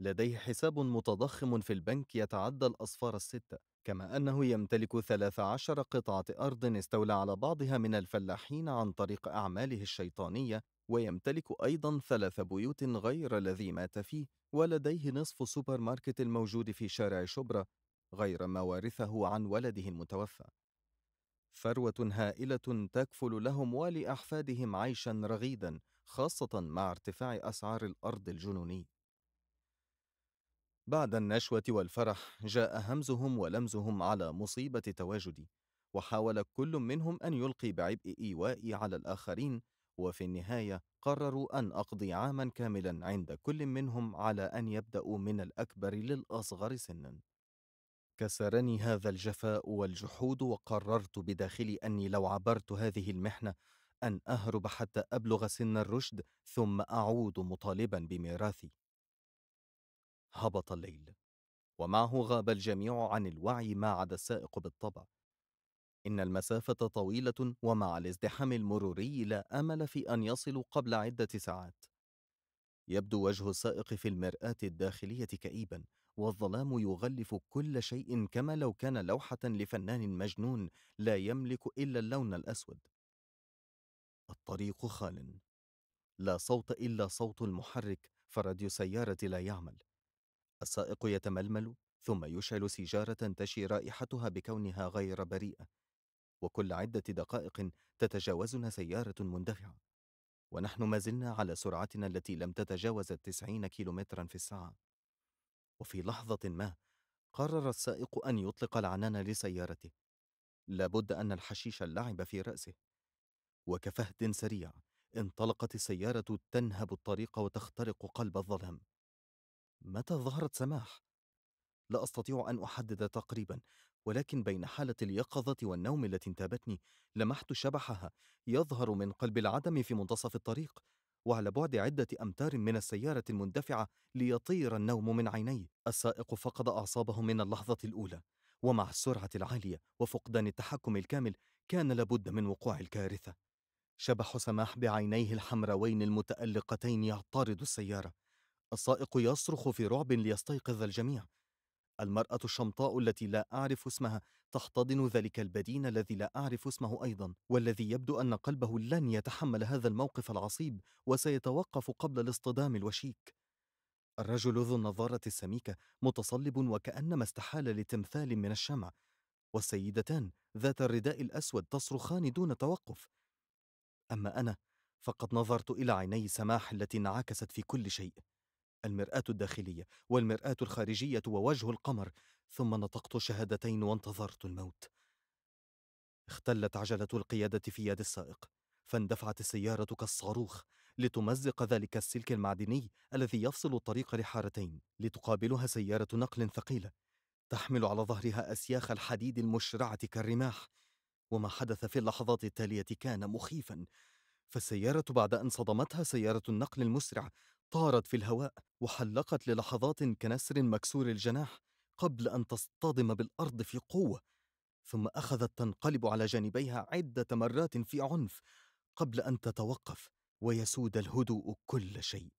لديه حساب متضخم في البنك يتعدى الأصفار الستة كما أنه يمتلك 13 قطعة أرض استولى على بعضها من الفلاحين عن طريق أعماله الشيطانية ويمتلك أيضا ثلاث بيوت غير الذي مات فيه ولديه نصف سوبر ماركت الموجود في شارع شبرا غير ما وارثه عن ولده المتوفى ثروة هائلة تكفل لهم ولأحفادهم عيشا رغيدا خاصة مع ارتفاع أسعار الأرض الجنوني بعد النشوة والفرح جاء همزهم ولمزهم على مصيبة تواجدي وحاول كل منهم أن يلقي بعبء إيوائي على الآخرين وفي النهاية قرروا أن أقضي عاما كاملا عند كل منهم على أن يبدأوا من الأكبر للأصغر سنا كسرني هذا الجفاء والجحود وقررت بداخلي أني لو عبرت هذه المحنة أن أهرب حتى أبلغ سن الرشد ثم أعود مطالبا بميراثي هبط الليل ومعه غاب الجميع عن الوعي ما عدا السائق بالطبع إن المسافة طويلة ومع الازدحام المروري لا أمل في أن يصلوا قبل عدة ساعات يبدو وجه السائق في المرآة الداخلية كئيبا والظلام يغلف كل شيء كما لو كان لوحة لفنان مجنون لا يملك إلا اللون الأسود الطريق خال لا صوت إلا صوت المحرك فراديو سيارة لا يعمل السائق يتململ ثم يشعل سيجارة تشي رائحتها بكونها غير بريئة وكل عدة دقائق تتجاوزنا سيارة مندفعة ونحن ما زلنا على سرعتنا التي لم تتجاوز التسعين كيلومترا في الساعة وفي لحظة ما قرر السائق أن يطلق العنان لسيارته لابد أن الحشيش اللعب في رأسه وكفهد سريع انطلقت السيارة تنهب الطريق وتخترق قلب الظلام متى ظهرت سماح؟ لا أستطيع أن أحدد تقريبا ولكن بين حالة اليقظة والنوم التي انتابتني لمحت شبحها يظهر من قلب العدم في منتصف الطريق وعلى بعد عدة أمتار من السيارة المندفعة ليطير النوم من عيني السائق فقد أعصابه من اللحظة الأولى ومع السرعة العالية وفقدان التحكم الكامل كان لابد من وقوع الكارثة شبح سماح بعينيه الحمراوين المتألقتين يعترض السيارة السائق يصرخ في رعب ليستيقظ الجميع المرأة الشمطاء التي لا أعرف اسمها تحتضن ذلك البدين الذي لا أعرف اسمه أيضا والذي يبدو أن قلبه لن يتحمل هذا الموقف العصيب وسيتوقف قبل الاصطدام الوشيك الرجل ذو النظارة السميكة متصلب وكأنما استحال لتمثال من الشمع والسيدتان ذات الرداء الأسود تصرخان دون توقف أما أنا فقد نظرت إلى عيني سماح التي انعكست في كل شيء المرآة الداخلية والمرآة الخارجية ووجه القمر ثم نطقت شهادتين وانتظرت الموت اختلت عجلة القيادة في يد السائق فاندفعت السيارة كالصاروخ لتمزق ذلك السلك المعدني الذي يفصل الطريق لحارتين لتقابلها سيارة نقل ثقيلة تحمل على ظهرها أسياخ الحديد المشرعة كالرماح وما حدث في اللحظات التالية كان مخيفا فالسيارة بعد أن صدمتها سيارة النقل المسرع طارت في الهواء وحلقت للحظات كنسر مكسور الجناح قبل أن تصطدم بالأرض في قوة ثم أخذت تنقلب على جانبيها عدة مرات في عنف قبل أن تتوقف ويسود الهدوء كل شيء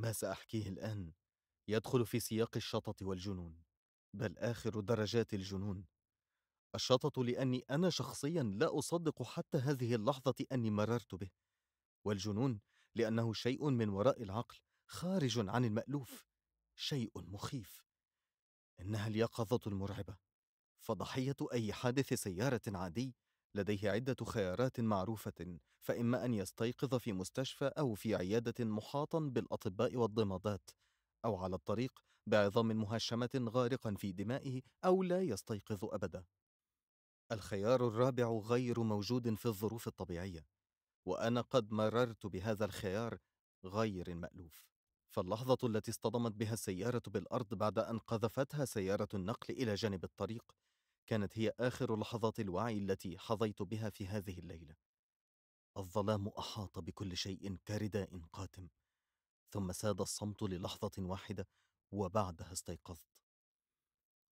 ما سأحكيه الآن يدخل في سياق الشطط والجنون بل آخر درجات الجنون الشطط لأني أنا شخصيا لا أصدق حتى هذه اللحظة أني مررت به والجنون لانه شيء من وراء العقل خارج عن المالوف شيء مخيف انها اليقظه المرعبه فضحيه اي حادث سياره عادي لديه عده خيارات معروفه فاما ان يستيقظ في مستشفى او في عياده محاطا بالاطباء والضمادات او على الطريق بعظام مهشمه غارقا في دمائه او لا يستيقظ ابدا الخيار الرابع غير موجود في الظروف الطبيعيه وانا قد مررت بهذا الخيار غير المالوف فاللحظه التي اصطدمت بها السياره بالارض بعد ان قذفتها سياره النقل الى جانب الطريق كانت هي اخر لحظات الوعي التي حظيت بها في هذه الليله الظلام احاط بكل شيء كرداء قاتم ثم ساد الصمت للحظه واحده وبعدها استيقظت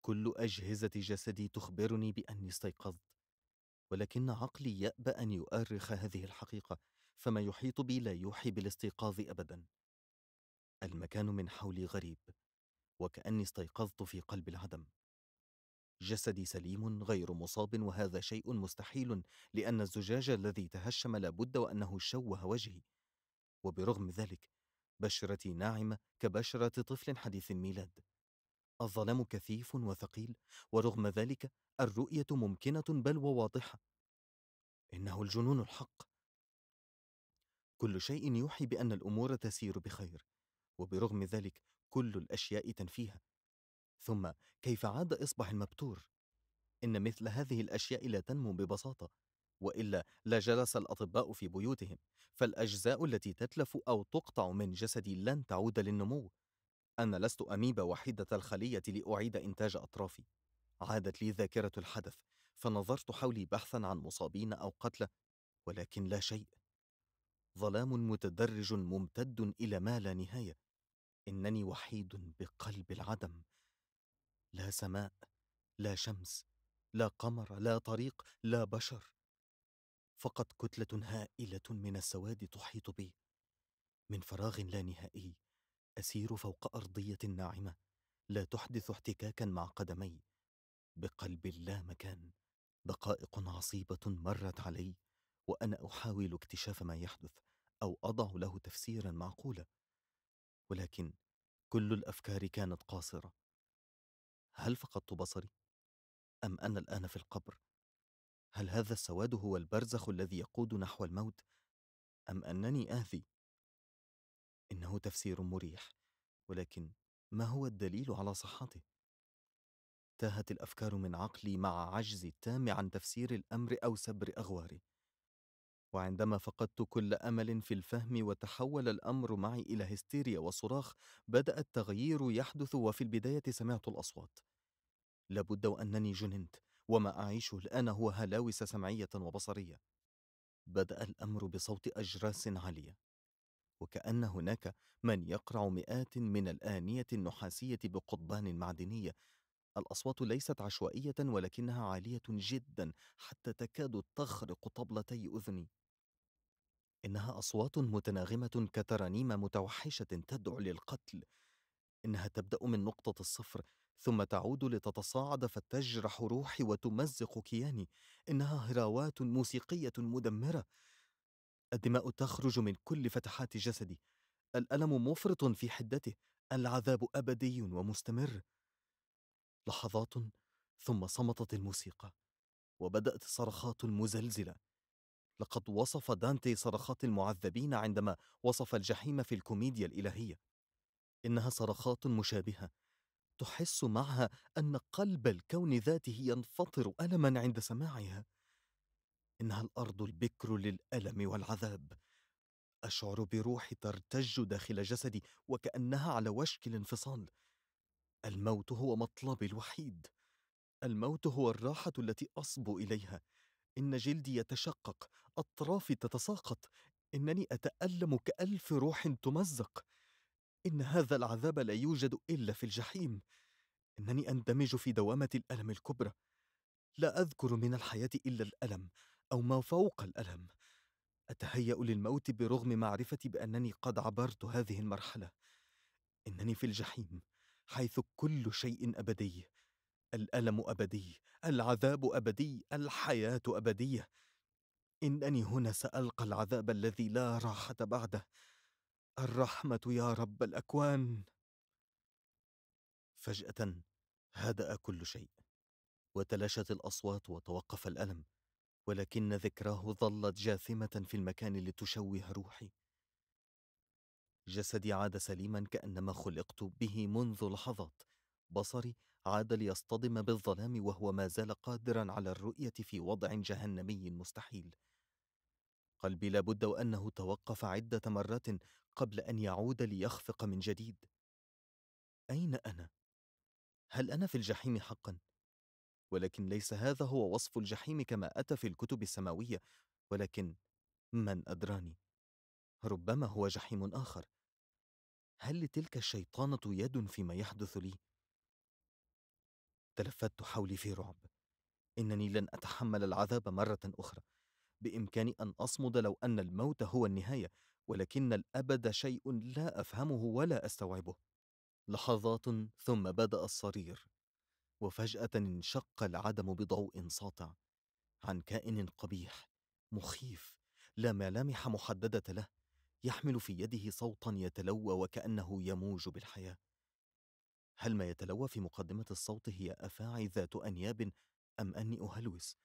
كل اجهزه جسدي تخبرني باني استيقظت ولكن عقلي يأبى أن يؤرخ هذه الحقيقة فما يحيط بي لا يوحي بالاستيقاظ أبدا المكان من حولي غريب وكأني استيقظت في قلب العدم جسدي سليم غير مصاب وهذا شيء مستحيل لأن الزجاج الذي تهشم لابد وأنه شوه وجهي وبرغم ذلك بشرتي ناعمة كبشرة طفل حديث الميلاد الظلام كثيف وثقيل ورغم ذلك الرؤية ممكنة بل وواضحة إنه الجنون الحق كل شيء يوحي بأن الأمور تسير بخير وبرغم ذلك كل الأشياء تنفيها ثم كيف عاد إصبح المبتور؟ إن مثل هذه الأشياء لا تنمو ببساطة وإلا لجلس الأطباء في بيوتهم فالأجزاء التي تتلف أو تقطع من جسدي لن تعود للنمو أنا لست أميبا وحيدة الخلية لأعيد إنتاج أطرافي. عادت لي ذاكرة الحدث، فنظرت حولي بحثا عن مصابين أو قتلى، ولكن لا شيء. ظلام متدرج ممتد إلى ما لا نهاية. إنني وحيد بقلب العدم. لا سماء، لا شمس، لا قمر، لا طريق، لا بشر. فقط كتلة هائلة من السواد تحيط بي. من فراغ لا نهائي اسير فوق ارضيه ناعمه لا تحدث احتكاكا مع قدمي بقلب لا مكان دقائق عصيبه مرت علي وانا احاول اكتشاف ما يحدث او اضع له تفسيرا معقولا ولكن كل الافكار كانت قاصره هل فقدت بصري ام انا الان في القبر هل هذا السواد هو البرزخ الذي يقود نحو الموت ام انني اهذي إنه تفسير مريح، ولكن ما هو الدليل على صحته؟ تاهت الأفكار من عقلي مع عجزي التام عن تفسير الأمر أو سبر أغواري. وعندما فقدت كل امل في الفهم وتحول الامر معي الى هستيريا وصراخ بدا التغيير يحدث وفي البدايه سمعت الاصوات لابد وانني جننت وما اعيشه الان هو هلاوس سمعيه وبصريه بدا الامر بصوت اجراس عاليه وكأن هناك من يقرع مئات من الآنية النحاسية بقضبان معدنية الأصوات ليست عشوائية ولكنها عالية جدا حتى تكاد تخرق طبلتي أذني إنها أصوات متناغمة كترانيم متوحشة تدعو للقتل إنها تبدأ من نقطة الصفر ثم تعود لتتصاعد فتجرح روحي وتمزق كياني إنها هراوات موسيقية مدمرة الدماء تخرج من كل فتحات جسدي الالم مفرط في حدته العذاب ابدي ومستمر لحظات ثم صمتت الموسيقى وبدات الصرخات المزلزله لقد وصف دانتي صرخات المعذبين عندما وصف الجحيم في الكوميديا الالهيه انها صرخات مشابهه تحس معها ان قلب الكون ذاته ينفطر الما عند سماعها انها الارض البكر للالم والعذاب اشعر بروحي ترتج داخل جسدي وكانها على وشك الانفصال الموت هو مطلبي الوحيد الموت هو الراحه التي اصبو اليها ان جلدي يتشقق اطرافي تتساقط انني اتالم كالف روح تمزق ان هذا العذاب لا يوجد الا في الجحيم انني اندمج في دوامه الالم الكبرى لا اذكر من الحياه الا الالم أو ما فوق الألم أتهيأ للموت برغم معرفتي بأنني قد عبرت هذه المرحلة إنني في الجحيم حيث كل شيء أبدي الألم أبدي العذاب أبدي الحياة أبدية إنني هنا سألقى العذاب الذي لا راحة بعده الرحمة يا رب الأكوان فجأة هدأ كل شيء وتلاشت الأصوات وتوقف الألم ولكن ذكراه ظلت جاثمة في المكان لتشوه روحي جسدي عاد سليما كأنما خلقت به منذ لحظات بصري عاد ليصطدم بالظلام وهو ما زال قادرا على الرؤية في وضع جهنمي مستحيل قلبي لابد وأنه توقف عدة مرات قبل أن يعود ليخفق من جديد أين أنا؟ هل أنا في الجحيم حقا؟ ولكن ليس هذا هو وصف الجحيم كما أتى في الكتب السماوية ولكن من أدراني؟ ربما هو جحيم آخر هل لتلك الشيطانة يد فيما يحدث لي؟ تلفت حولي في رعب إنني لن أتحمل العذاب مرة أخرى بإمكاني أن أصمد لو أن الموت هو النهاية ولكن الأبد شيء لا أفهمه ولا أستوعبه لحظات ثم بدأ الصرير وفجاه انشق العدم بضوء ساطع عن كائن قبيح مخيف لا ملامح محدده له يحمل في يده صوتا يتلوى وكانه يموج بالحياه هل ما يتلوى في مقدمه الصوت هي افاعي ذات انياب ام اني اهلوس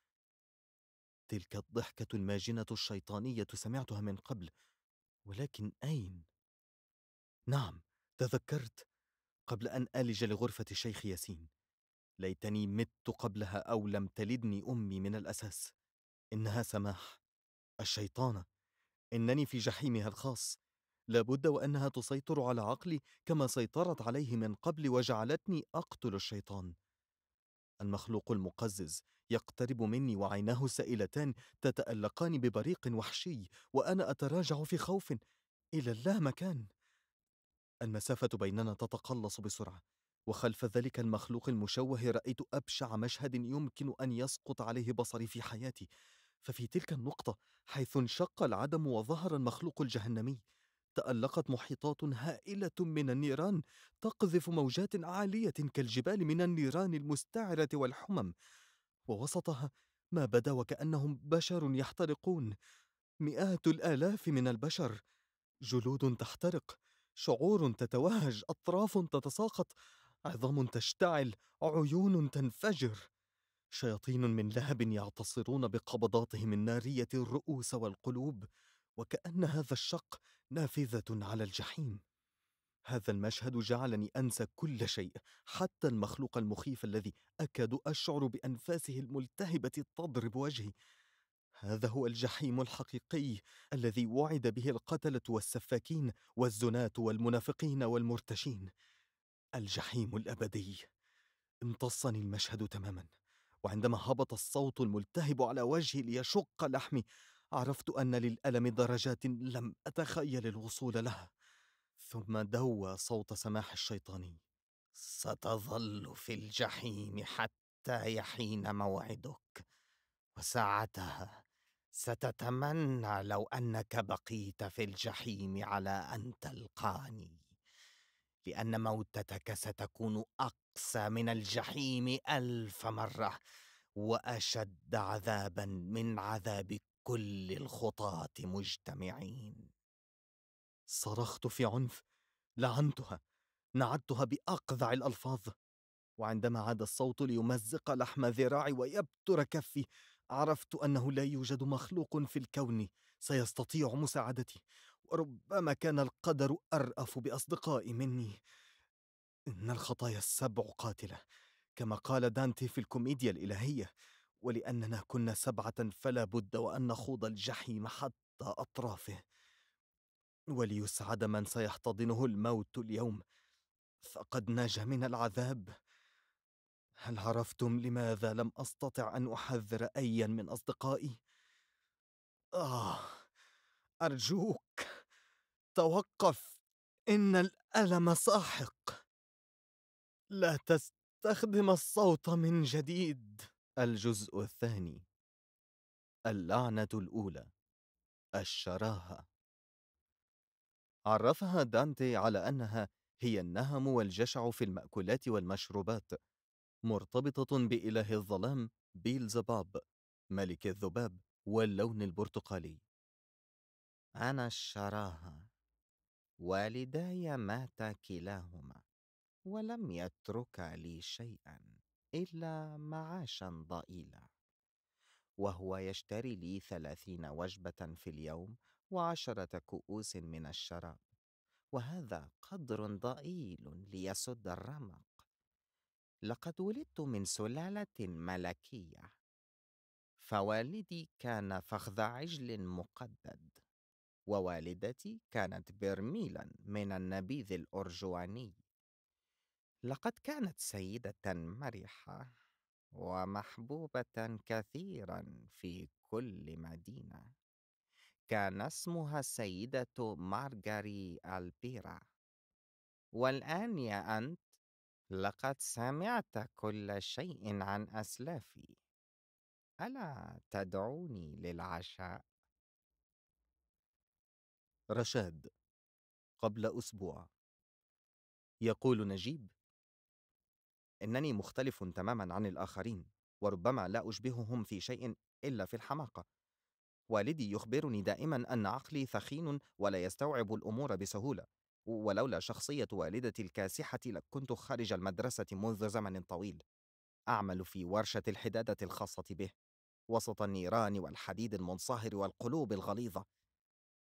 تلك الضحكه الماجنه الشيطانيه سمعتها من قبل ولكن اين نعم تذكرت قبل ان الج لغرفه الشيخ ياسين ليتني مت قبلها او لم تلدني امي من الاساس انها سماح الشيطانه انني في جحيمها الخاص لابد وانها تسيطر على عقلي كما سيطرت عليه من قبل وجعلتني اقتل الشيطان المخلوق المقزز يقترب مني وعيناه سائلتان تتالقان ببريق وحشي وانا اتراجع في خوف الى اللامكان المسافه بيننا تتقلص بسرعه وخلف ذلك المخلوق المشوه رأيت أبشع مشهد يمكن أن يسقط عليه بصري في حياتي ففي تلك النقطة حيث انشق العدم وظهر المخلوق الجهنمي تألقت محيطات هائلة من النيران تقذف موجات عالية كالجبال من النيران المستعرة والحمم ووسطها ما بدا وكأنهم بشر يحترقون مئات الآلاف من البشر جلود تحترق شعور تتوهج أطراف تتساقط عظام تشتعل عيون تنفجر شياطين من لهب يعتصرون بقبضاتهم الناريه الرؤوس والقلوب وكان هذا الشق نافذه على الجحيم هذا المشهد جعلني انسى كل شيء حتى المخلوق المخيف الذي اكاد اشعر بانفاسه الملتهبه تضرب وجهي هذا هو الجحيم الحقيقي الذي وعد به القتله والسفاكين والزناه والمنافقين والمرتشين الجحيم الابدي امتصني المشهد تماما وعندما هبط الصوت الملتهب على وجهي ليشق لحمي عرفت ان للالم درجات لم اتخيل الوصول لها ثم دوى صوت سماح الشيطاني ستظل في الجحيم حتى يحين موعدك وساعتها ستتمنى لو انك بقيت في الجحيم على ان تلقاني لأن موتتك ستكون أقسى من الجحيم ألف مرة وأشد عذابا من عذاب كل الخطاة مجتمعين صرخت في عنف لعنتها نعدتها بأقذع الألفاظ وعندما عاد الصوت ليمزق لحم ذراعي ويبتر كفي عرفت أنه لا يوجد مخلوق في الكون سيستطيع مساعدتي وربما كان القدر ارأف باصدقائي مني ان الخطايا السبع قاتله كما قال دانتي في الكوميديا الالهيه ولاننا كنا سبعه فلا بد وان نخوض الجحيم حتى اطرافه وليسعد من سيحتضنه الموت اليوم فقد نجا من العذاب هل عرفتم لماذا لم استطع ان احذر ايا من اصدقائي آه أرجوك توقف إن الألم ساحق لا تستخدم الصوت من جديد الجزء الثاني اللعنة الأولى الشراهة عرفها دانتي على أنها هي النهم والجشع في المأكولات والمشروبات مرتبطة بإله الظلام بيلزباب ملك الذباب واللون البرتقالي أنا الشراهة والداي ماتا كلاهما ولم يتركا لي شيئا إلا معاشا ضئيلا وهو يشتري لي ثلاثين وجبة في اليوم وعشرة كؤوس من الشراب وهذا قدر ضئيل ليسد الرمق لقد ولدت من سلالة ملكية فوالدي كان فخذ عجل مقدد ووالدتي كانت برميلا من النبيذ الأرجواني لقد كانت سيدة مرحة ومحبوبة كثيرا في كل مدينة كان اسمها السيدة مارغاري البيرا والآن يا أنت لقد سمعت كل شيء عن أسلافي ألا تدعوني للعشاء؟ رشاد قبل أسبوع يقول نجيب إنني مختلف تماما عن الآخرين وربما لا أشبههم في شيء إلا في الحماقة والدي يخبرني دائما أن عقلي ثخين ولا يستوعب الأمور بسهولة ولولا شخصية والدتي الكاسحة لكنت خارج المدرسة منذ زمن طويل أعمل في ورشة الحدادة الخاصة به وسط النيران والحديد المنصهر والقلوب الغليظة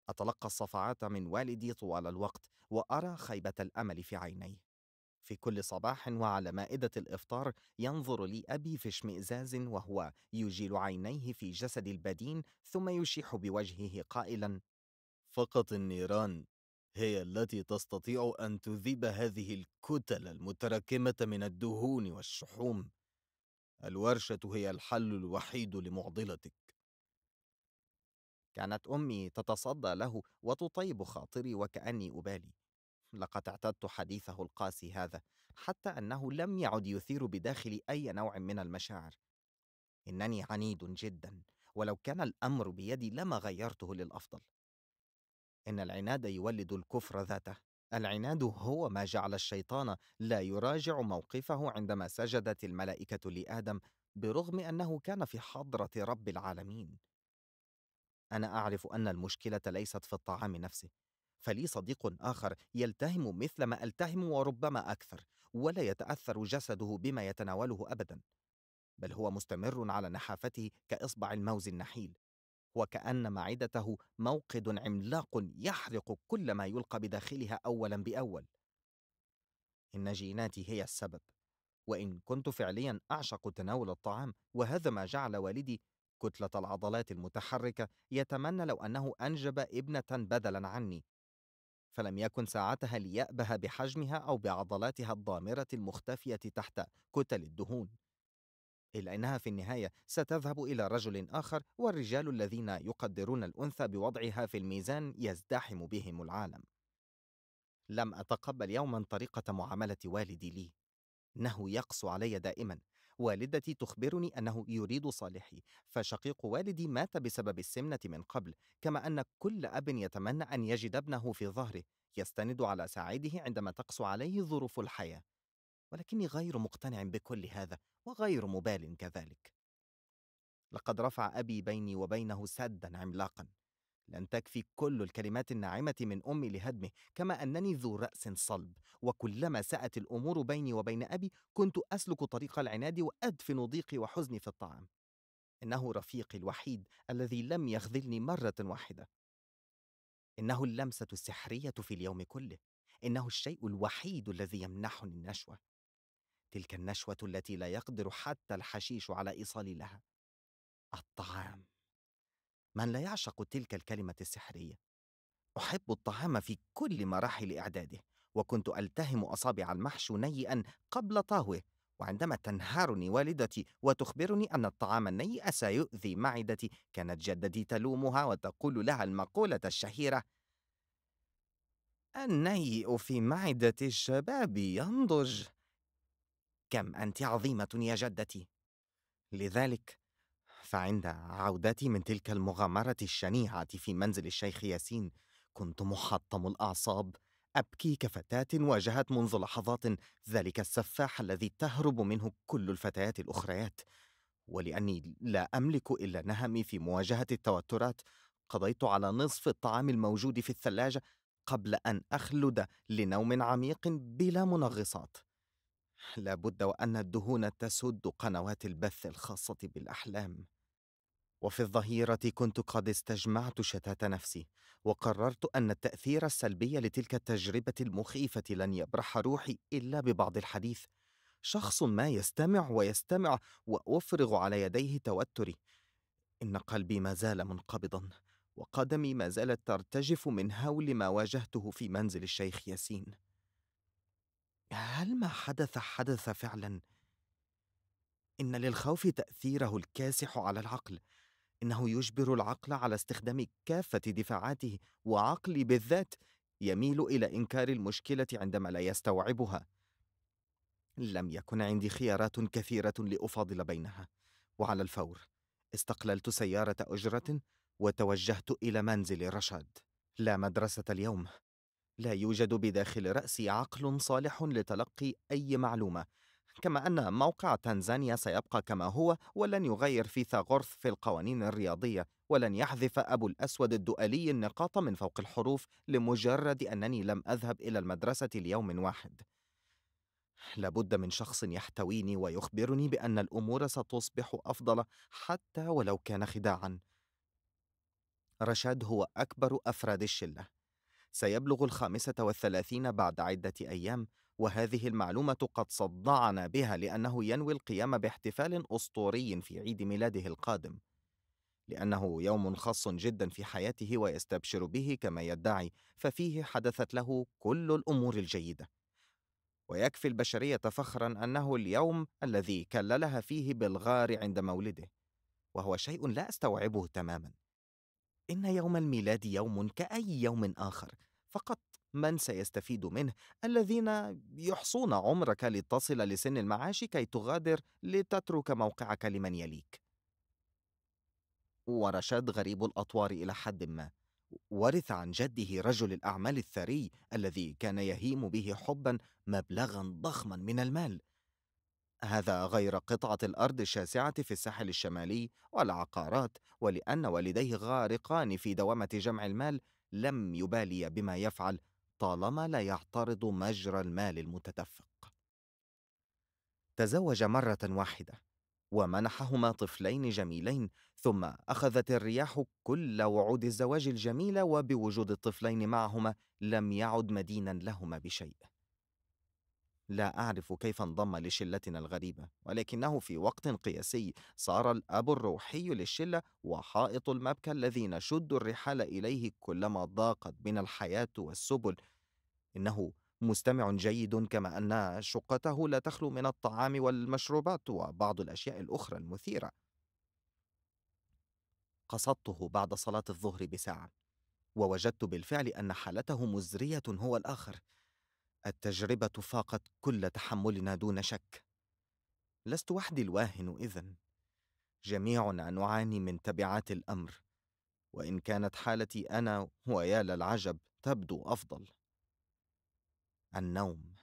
أتلقى الصفعات من والدي طوال الوقت وأرى خيبة الأمل في عينيه في كل صباح وعلى مائدة الإفطار ينظر لي أبي في اشمئزاز وهو يجيل عينيه في جسد البدين ثم يشيح بوجهه قائلا فقط النيران هي التي تستطيع أن تذيب هذه الكتل المتراكمة من الدهون والشحوم الورشة هي الحل الوحيد لمعضلتك. كانت أمي تتصدى له وتطيب خاطري وكأني أبالي. لقد اعتدت حديثه القاسي هذا، حتى أنه لم يعد يثير بداخلي أي نوع من المشاعر. إنني عنيد جدا، ولو كان الأمر بيدي لما غيرته للأفضل. إن العناد يولد الكفر ذاته، العناد هو ما جعل الشيطان لا يراجع موقفه عندما سجدت الملائكة لآدم برغم أنه كان في حضرة رب العالمين. أنا أعرف أن المشكلة ليست في الطعام نفسه، فلي صديق آخر يلتهم مثل ما ألتهم وربما أكثر، ولا يتأثر جسده بما يتناوله أبدا، بل هو مستمر على نحافته كإصبع الموز النحيل، وكأن معدته موقد عملاق يحرق كل ما يلقى بداخلها أولا بأول إن جيناتي هي السبب وإن كنت فعليا أعشق تناول الطعام وهذا ما جعل والدي كتلة العضلات المتحركة يتمنى لو أنه أنجب ابنة بدلا عني فلم يكن ساعتها ليأبه بحجمها أو بعضلاتها الضامرة المختفية تحت كتل الدهون إلا أنها في النهاية ستذهب إلى رجل آخر والرجال الذين يقدرون الأنثى بوضعها في الميزان يزدحم بهم العالم. لم أتقبل يوما طريقة معاملة والدي لي. إنه يقسو علي دائما. والدتي تخبرني أنه يريد صالحي، فشقيق والدي مات بسبب السمنة من قبل، كما أن كل أب يتمنى أن يجد ابنه في ظهره، يستند على ساعده عندما تقسو عليه ظروف الحياة. ولكني غير مقتنع بكل هذا وغير مبال كذلك لقد رفع أبي بيني وبينه سدا عملاقا لن تكفي كل الكلمات الناعمة من أمي لهدمه كما أنني ذو رأس صلب وكلما سأت الأمور بيني وبين أبي كنت أسلك طريق العناد وأدفن ضيقي وحزني في الطعام إنه رفيقي الوحيد الذي لم يخذلني مرة واحدة إنه اللمسة السحرية في اليوم كله إنه الشيء الوحيد الذي يمنحني النشوة تلك النشوة التي لا يقدر حتى الحشيش على إيصال لها الطعام من لا يعشق تلك الكلمة السحرية أحب الطعام في كل مراحل إعداده وكنت ألتهم أصابع المحشو نيئا قبل طهوه وعندما تنهارني والدتي وتخبرني أن الطعام النيئ سيؤذي معدتي كانت جدتي تلومها وتقول لها المقولة الشهيرة النيء في معدة الشباب ينضج كم انت عظيمه يا جدتي لذلك فعند عودتي من تلك المغامره الشنيعه في منزل الشيخ ياسين كنت محطم الاعصاب ابكي كفتاه واجهت منذ لحظات ذلك السفاح الذي تهرب منه كل الفتيات الاخريات ولاني لا املك الا نهمي في مواجهه التوترات قضيت على نصف الطعام الموجود في الثلاجه قبل ان اخلد لنوم عميق بلا منغصات لابد وان الدهون تسد قنوات البث الخاصه بالاحلام وفي الظهيره كنت قد استجمعت شتات نفسي وقررت ان التاثير السلبي لتلك التجربه المخيفه لن يبرح روحي الا ببعض الحديث شخص ما يستمع ويستمع وافرغ على يديه توتري ان قلبي ما زال منقبضا وقدمي ما زالت ترتجف من هول ما واجهته في منزل الشيخ ياسين هل ما حدث حدث فعلا ان للخوف تاثيره الكاسح على العقل انه يجبر العقل على استخدام كافه دفاعاته وعقلي بالذات يميل الى انكار المشكله عندما لا يستوعبها لم يكن عندي خيارات كثيره لافاضل بينها وعلى الفور استقللت سياره اجره وتوجهت الى منزل رشاد لا مدرسه اليوم لا يوجد بداخل رأسي عقل صالح لتلقي أي معلومة كما أن موقع تنزانيا سيبقى كما هو ولن يغير ثغرث في القوانين الرياضية ولن يحذف أبو الأسود الدؤلي النقاط من فوق الحروف لمجرد أنني لم أذهب إلى المدرسة ليوم واحد لابد من شخص يحتويني ويخبرني بأن الأمور ستصبح أفضل حتى ولو كان خداعا رشاد هو أكبر أفراد الشلة سيبلغ الخامسة والثلاثين بعد عدة أيام وهذه المعلومة قد صدعنا بها لأنه ينوي القيام باحتفال أسطوري في عيد ميلاده القادم لأنه يوم خاص جدا في حياته ويستبشر به كما يدعي ففيه حدثت له كل الأمور الجيدة ويكفي البشرية فخرا أنه اليوم الذي كللها فيه بالغار عند مولده وهو شيء لا أستوعبه تماما إن يوم الميلاد يوم كأي يوم آخر فقط من سيستفيد منه الذين يحصون عمرك لتصل لسن المعاش كي تغادر لتترك موقعك لمن يليك ورشاد غريب الأطوار إلى حد ما ورث عن جده رجل الأعمال الثري الذي كان يهيم به حبا مبلغا ضخما من المال هذا غير قطعة الأرض الشاسعة في الساحل الشمالي والعقارات ولأن والديه غارقان في دوامة جمع المال لم يبالي بما يفعل طالما لا يعترض مجرى المال المتدفق تزوج مره واحده ومنحهما طفلين جميلين ثم اخذت الرياح كل وعود الزواج الجميله وبوجود الطفلين معهما لم يعد مدينا لهما بشيء لا أعرف كيف انضم لشلتنا الغريبة، ولكنه في وقت قياسي صار الأب الروحي للشلة وحائط المبكى الذي نشد الرحال إليه كلما ضاقت بنا الحياة والسبل. إنه مستمع جيد كما أن شقته لا تخلو من الطعام والمشروبات وبعض الأشياء الأخرى المثيرة. قصدته بعد صلاة الظهر بساعة، ووجدت بالفعل أن حالته مزرية هو الآخر. التجربة فاقت كل تحملنا دون شك. لست وحدي الواهن إذا. جميعنا نعاني من تبعات الأمر، وإن كانت حالتي أنا ويا للعجب تبدو أفضل. النوم.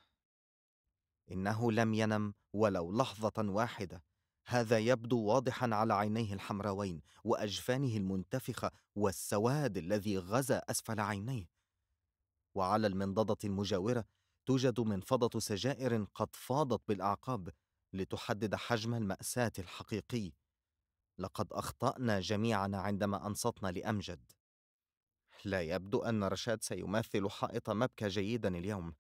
إنه لم ينم ولو لحظة واحدة. هذا يبدو واضحا على عينيه الحمراوين واجفانه المنتفخه والسواد الذي غزا اسفل عينيه وعلى المنضده المجاوره توجد منفضة سجائر قد فاضت بالأعقاب لتحدد حجم المأساة الحقيقي. لقد أخطأنا جميعنا عندما أنصتنا لأمجد. لا يبدو أن رشاد سيمثل حائط مبكى جيدا اليوم،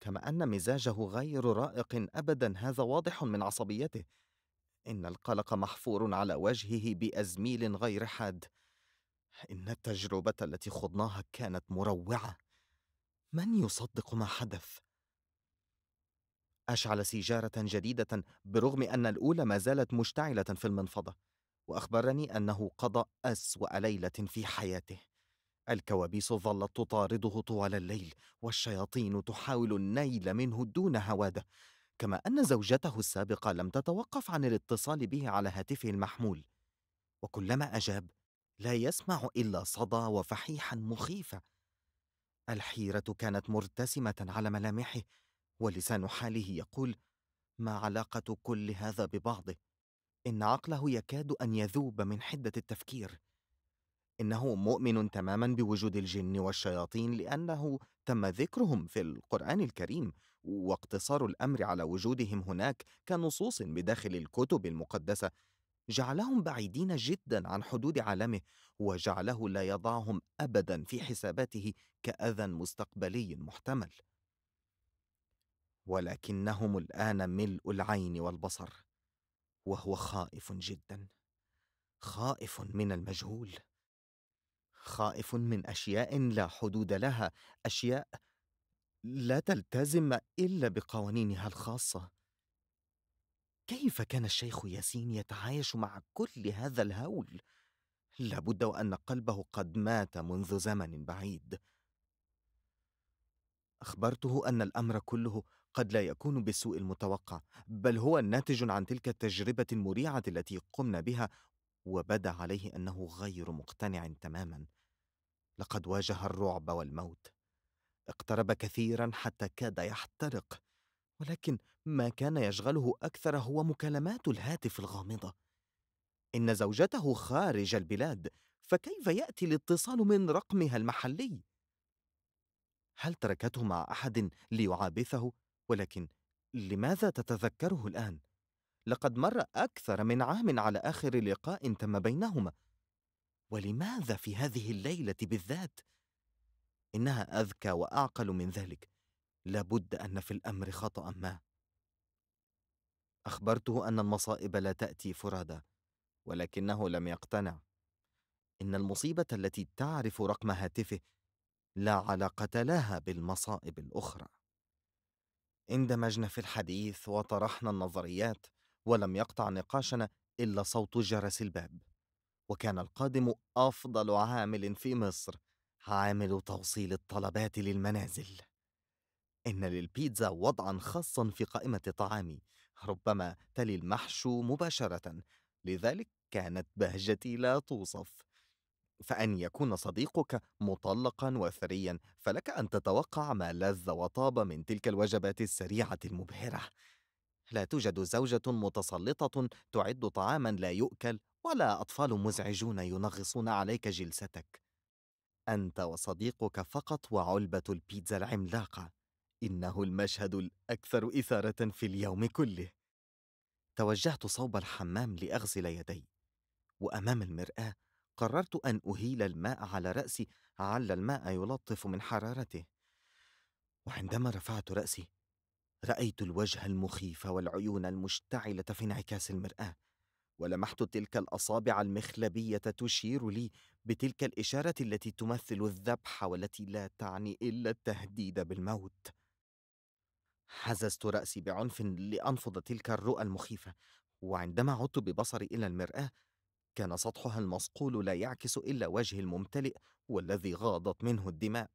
كما أن مزاجه غير رائق أبدا هذا واضح من عصبيته. إن القلق محفور على وجهه بأزميل غير حاد. إن التجربة التي خضناها كانت مروعة. من يصدق ما حدث؟ أشعل سيجارة جديدة برغم أن الأولى ما زالت مشتعلة في المنفضة وأخبرني أنه قضى أسوأ ليلة في حياته الكوابيس ظلت تطارده طوال الليل والشياطين تحاول النيل منه دون هواده كما أن زوجته السابقة لم تتوقف عن الاتصال به على هاتفه المحمول وكلما أجاب لا يسمع إلا صدى وفحيحا مخيفة الحيرة كانت مرتسمة على ملامحه ولسان حاله يقول ما علاقه كل هذا ببعضه ان عقله يكاد ان يذوب من حده التفكير انه مؤمن تماما بوجود الجن والشياطين لانه تم ذكرهم في القران الكريم واقتصار الامر على وجودهم هناك كنصوص بداخل الكتب المقدسه جعلهم بعيدين جدا عن حدود عالمه وجعله لا يضعهم ابدا في حساباته كاذى مستقبلي محتمل ولكنهم الان ملء العين والبصر وهو خائف جدا خائف من المجهول خائف من اشياء لا حدود لها اشياء لا تلتزم الا بقوانينها الخاصه كيف كان الشيخ ياسين يتعايش مع كل هذا الهول لابد وان قلبه قد مات منذ زمن بعيد اخبرته ان الامر كله قد لا يكون بالسوء المتوقع بل هو ناتج عن تلك التجربه المريعه التي قمنا بها وبدا عليه انه غير مقتنع تماما لقد واجه الرعب والموت اقترب كثيرا حتى كاد يحترق ولكن ما كان يشغله اكثر هو مكالمات الهاتف الغامضه ان زوجته خارج البلاد فكيف ياتي الاتصال من رقمها المحلي هل تركته مع احد ليعابثه ولكن لماذا تتذكره الآن؟ لقد مر أكثر من عام على آخر لقاء تم بينهما ولماذا في هذه الليلة بالذات؟ إنها أذكى وأعقل من ذلك لابد أن في الأمر خطأ ما أخبرته أن المصائب لا تأتي فرادى ولكنه لم يقتنع إن المصيبة التي تعرف رقم هاتفه لا علاقة لها بالمصائب الأخرى اندمجنا في الحديث وطرحنا النظريات ولم يقطع نقاشنا إلا صوت جرس الباب وكان القادم أفضل عامل في مصر عامل توصيل الطلبات للمنازل إن للبيتزا وضعا خاصا في قائمة طعامي ربما تلي المحشو مباشرة لذلك كانت بهجتي لا توصف فأن يكون صديقك مطلقا وثريا فلك أن تتوقع ما لذ وطاب من تلك الوجبات السريعة المبهرة لا توجد زوجة متسلطة تعد طعاما لا يؤكل ولا أطفال مزعجون ينغصون عليك جلستك أنت وصديقك فقط وعلبة البيتزا العملاقة إنه المشهد الأكثر إثارة في اليوم كله توجهت صوب الحمام لأغسل يدي وأمام المرآة قررت أن أهيل الماء على رأسي عل الماء يلطف من حرارته وعندما رفعت رأسي رأيت الوجه المخيف والعيون المشتعلة في انعكاس المرآة ولمحت تلك الأصابع المخلبية تشير لي بتلك الإشارة التي تمثل الذبح والتي لا تعني إلا التهديد بالموت حززت رأسي بعنف لأنفض تلك الرؤى المخيفة وعندما عدت ببصري إلى المرآة كان سطحها المصقول لا يعكس إلا وجه الممتلئ والذي غاضت منه الدماء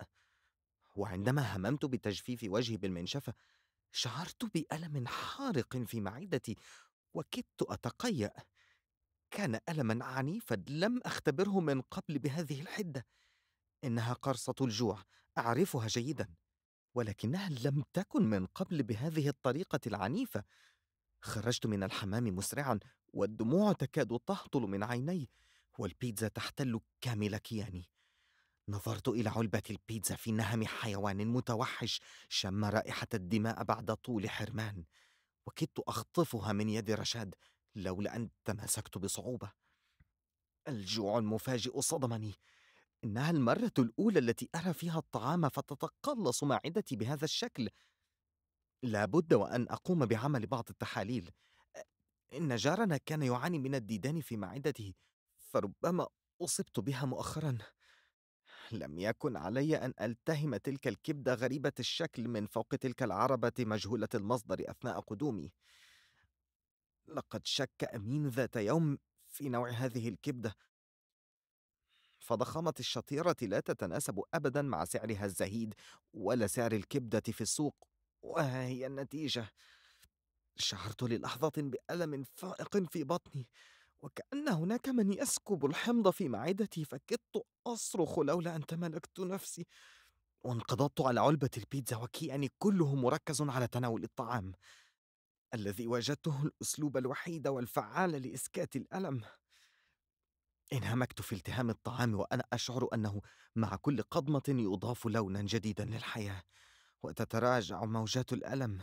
وعندما هممت بتجفيف وجهي بالمنشفة شعرت بألم حارق في معدتي وكدت أتقيأ كان ألما عنيفا لم أختبره من قبل بهذه الحدة إنها قرصة الجوع أعرفها جيدا ولكنها لم تكن من قبل بهذه الطريقة العنيفة خرجت من الحمام مسرعا والدموع تكاد تهطل من عيني والبيتزا تحتل كامل كياني نظرت الى علبه البيتزا في نهم حيوان متوحش شم رائحه الدماء بعد طول حرمان وكدت اخطفها من يد رشاد لولا ان تماسكت بصعوبه الجوع المفاجئ صدمني انها المره الاولى التي ارى فيها الطعام فتتقلص معدتي بهذا الشكل لابد وأن أقوم بعمل بعض التحاليل إن جارنا كان يعاني من الديدان في معدته فربما أصبت بها مؤخرا لم يكن علي أن ألتهم تلك الكبدة غريبة الشكل من فوق تلك العربة مجهولة المصدر أثناء قدومي لقد شك أمين ذات يوم في نوع هذه الكبدة فضخامة الشطيرة لا تتناسب أبدا مع سعرها الزهيد ولا سعر الكبدة في السوق وها هي النتيجة شعرت للحظة بألم فائق في بطني وكأن هناك من يسكب الحمض في معدتي فكدت أصرخ لولا أن تملكت نفسي وانقضضت على علبة البيتزا وكياني كله مركز على تناول الطعام الذي وجدته الأسلوب الوحيد والفعال لإسكات الألم انهمكت في التهام الطعام وأنا أشعر أنه مع كل قضمة يضاف لونا جديدا للحياة وتتراجع موجات الألم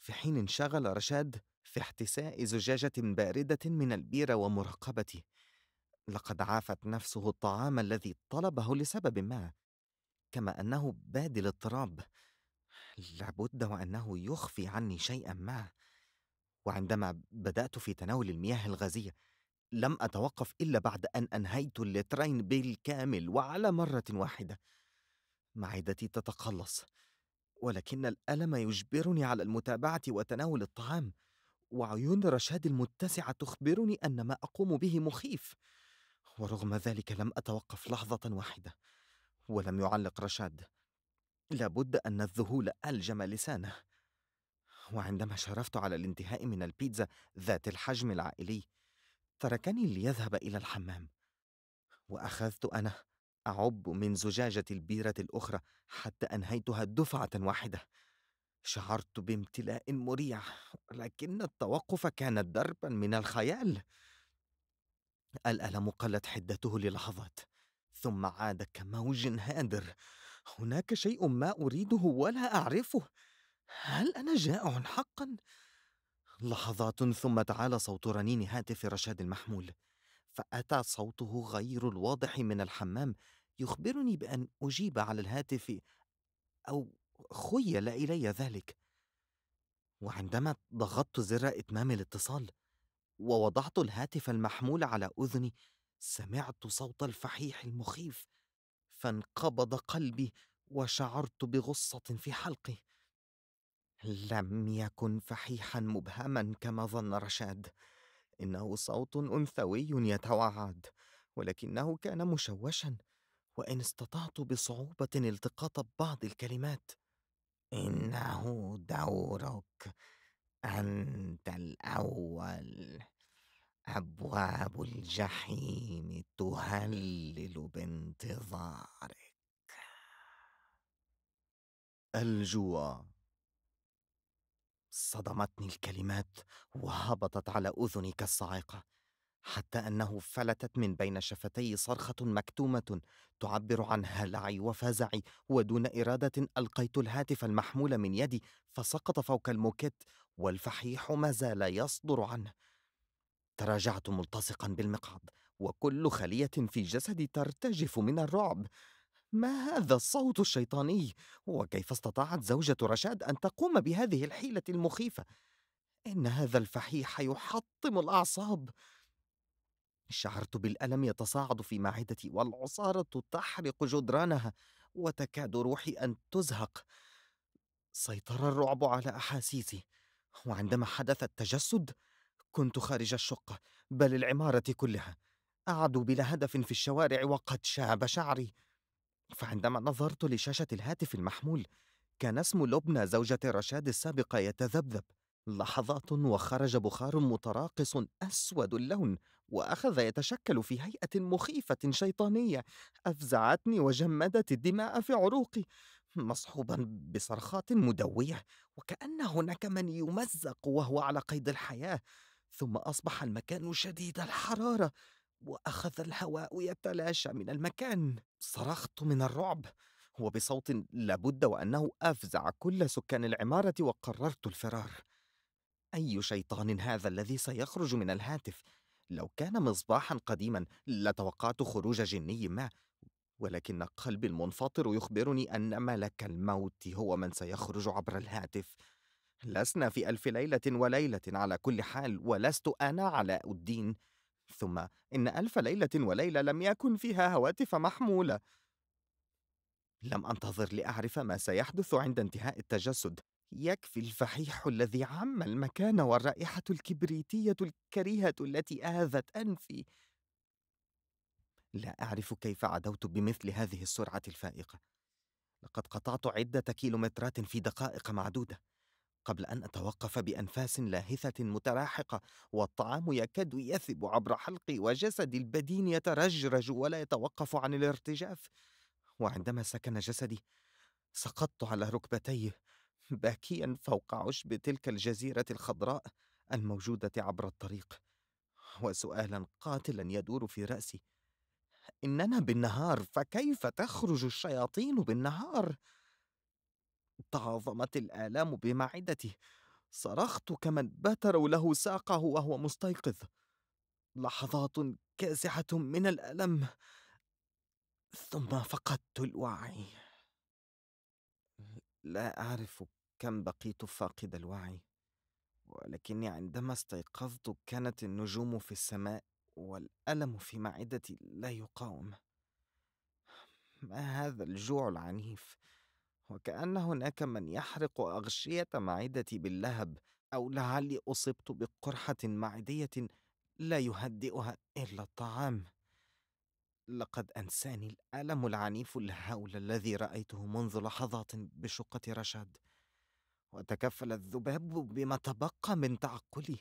في حين انشغل رشاد في احتساء زجاجة باردة من البيرة ومراقبتي لقد عافت نفسه الطعام الذي طلبه لسبب ما كما أنه بادي الاضطراب لابد وأنه يخفي عني شيئا ما وعندما بدأت في تناول المياه الغازية لم أتوقف إلا بعد أن أنهيت اللترين بالكامل وعلى مرة واحدة معدتي تتقلص ولكن الألم يجبرني على المتابعة وتناول الطعام، وعيون رشاد المتسعة تخبرني أن ما أقوم به مخيف، ورغم ذلك لم أتوقف لحظة واحدة، ولم يعلق رشاد. لابد أن الذهول ألجم لسانه. وعندما شرفت على الانتهاء من البيتزا ذات الحجم العائلي، تركني ليذهب إلى الحمام، وأخذت أنا أعب من زجاجة البيرة الأخرى حتى أنهيتها دفعة واحدة. شعرت بامتلاء مريع، لكن التوقف كان دربا من الخيال. الألم قلت حدته للحظات، ثم عاد كموج هادر. هناك شيء ما أريده ولا أعرفه. هل أنا جائع حقا؟ لحظات ثم تعالى صوت رنين هاتف رشاد المحمول. فاتى صوته غير الواضح من الحمام يخبرني بان اجيب على الهاتف او خيل الي ذلك وعندما ضغطت زر اتمام الاتصال ووضعت الهاتف المحمول على اذني سمعت صوت الفحيح المخيف فانقبض قلبي وشعرت بغصه في حلقي لم يكن فحيحا مبهما كما ظن رشاد إنه صوت أنثوي يتوعد، ولكنه كان مشوشًا، وإن استطعت بصعوبة التقاط بعض الكلمات. إنه دورك، أنت الأول. أبواب الجحيم تهلل بانتظارك. الجوع صدمتني الكلمات وهبطت على اذني كالصاعقه حتى انه فلتت من بين شفتي صرخه مكتومه تعبر عن هلعي وفزعي ودون اراده القيت الهاتف المحمول من يدي فسقط فوق الموكيت والفحيح ما زال يصدر عنه تراجعت ملتصقا بالمقعد وكل خليه في جسدي ترتجف من الرعب ما هذا الصوت الشيطاني وكيف استطاعت زوجة رشاد أن تقوم بهذه الحيلة المخيفة إن هذا الفحيح يحطم الأعصاب شعرت بالألم يتصاعد في معدتي والعصارة تحرق جدرانها وتكاد روحي أن تزهق سيطر الرعب على أحاسيسي وعندما حدث التجسد كنت خارج الشقة بل العمارة كلها أعدو بلا هدف في الشوارع وقد شاب شعري فعندما نظرت لشاشة الهاتف المحمول كان اسم لبنى زوجة رشاد السابقة يتذبذب لحظات وخرج بخار متراقص أسود اللون وأخذ يتشكل في هيئة مخيفة شيطانية أفزعتني وجمدت الدماء في عروقي مصحوبا بصرخات مدوية وكأن هناك من يمزق وهو على قيد الحياة ثم أصبح المكان شديد الحرارة واخذ الهواء يتلاشى من المكان صرخت من الرعب وبصوت لابد وانه افزع كل سكان العماره وقررت الفرار اي شيطان هذا الذي سيخرج من الهاتف لو كان مصباحا قديما لتوقعت خروج جني ما ولكن قلبي المنفطر يخبرني ان ملك الموت هو من سيخرج عبر الهاتف لسنا في الف ليله وليله على كل حال ولست انا علاء الدين ثم إن ألف ليلة وليلة لم يكن فيها هواتف محمولة لم أنتظر لأعرف ما سيحدث عند انتهاء التجسد يكفي الفحيح الذي عم المكان والرائحة الكبريتية الكريهة التي آذت أنفي لا أعرف كيف عدوت بمثل هذه السرعة الفائقة لقد قطعت عدة كيلومترات في دقائق معدودة قبل أن أتوقف بأنفاس لاهثة متلاحقة والطعام يكاد يثب عبر حلقي وجسدي البدين يترجرج ولا يتوقف عن الارتجاف وعندما سكن جسدي سقطت على ركبتيه باكيا فوق عشب تلك الجزيرة الخضراء الموجودة عبر الطريق وسؤالا قاتلا يدور في رأسي إننا بالنهار فكيف تخرج الشياطين بالنهار؟ تعاظمت الآلام بمعدته صرخت كمن بتروا له ساقه وهو مستيقظ لحظات كاسحة من الألم ثم فقدت الوعي لا أعرف كم بقيت فاقد الوعي ولكني عندما استيقظت كانت النجوم في السماء والألم في معدتي لا يقاوم ما هذا الجوع العنيف وكأن هناك من يحرق أغشية معدتي باللهب أو لعلي أصبت بقرحة معدية لا يهدئها إلا الطعام لقد أنساني الألم العنيف الهول الذي رأيته منذ لحظات بشقة رشاد وتكفل الذباب بما تبقى من تعقلي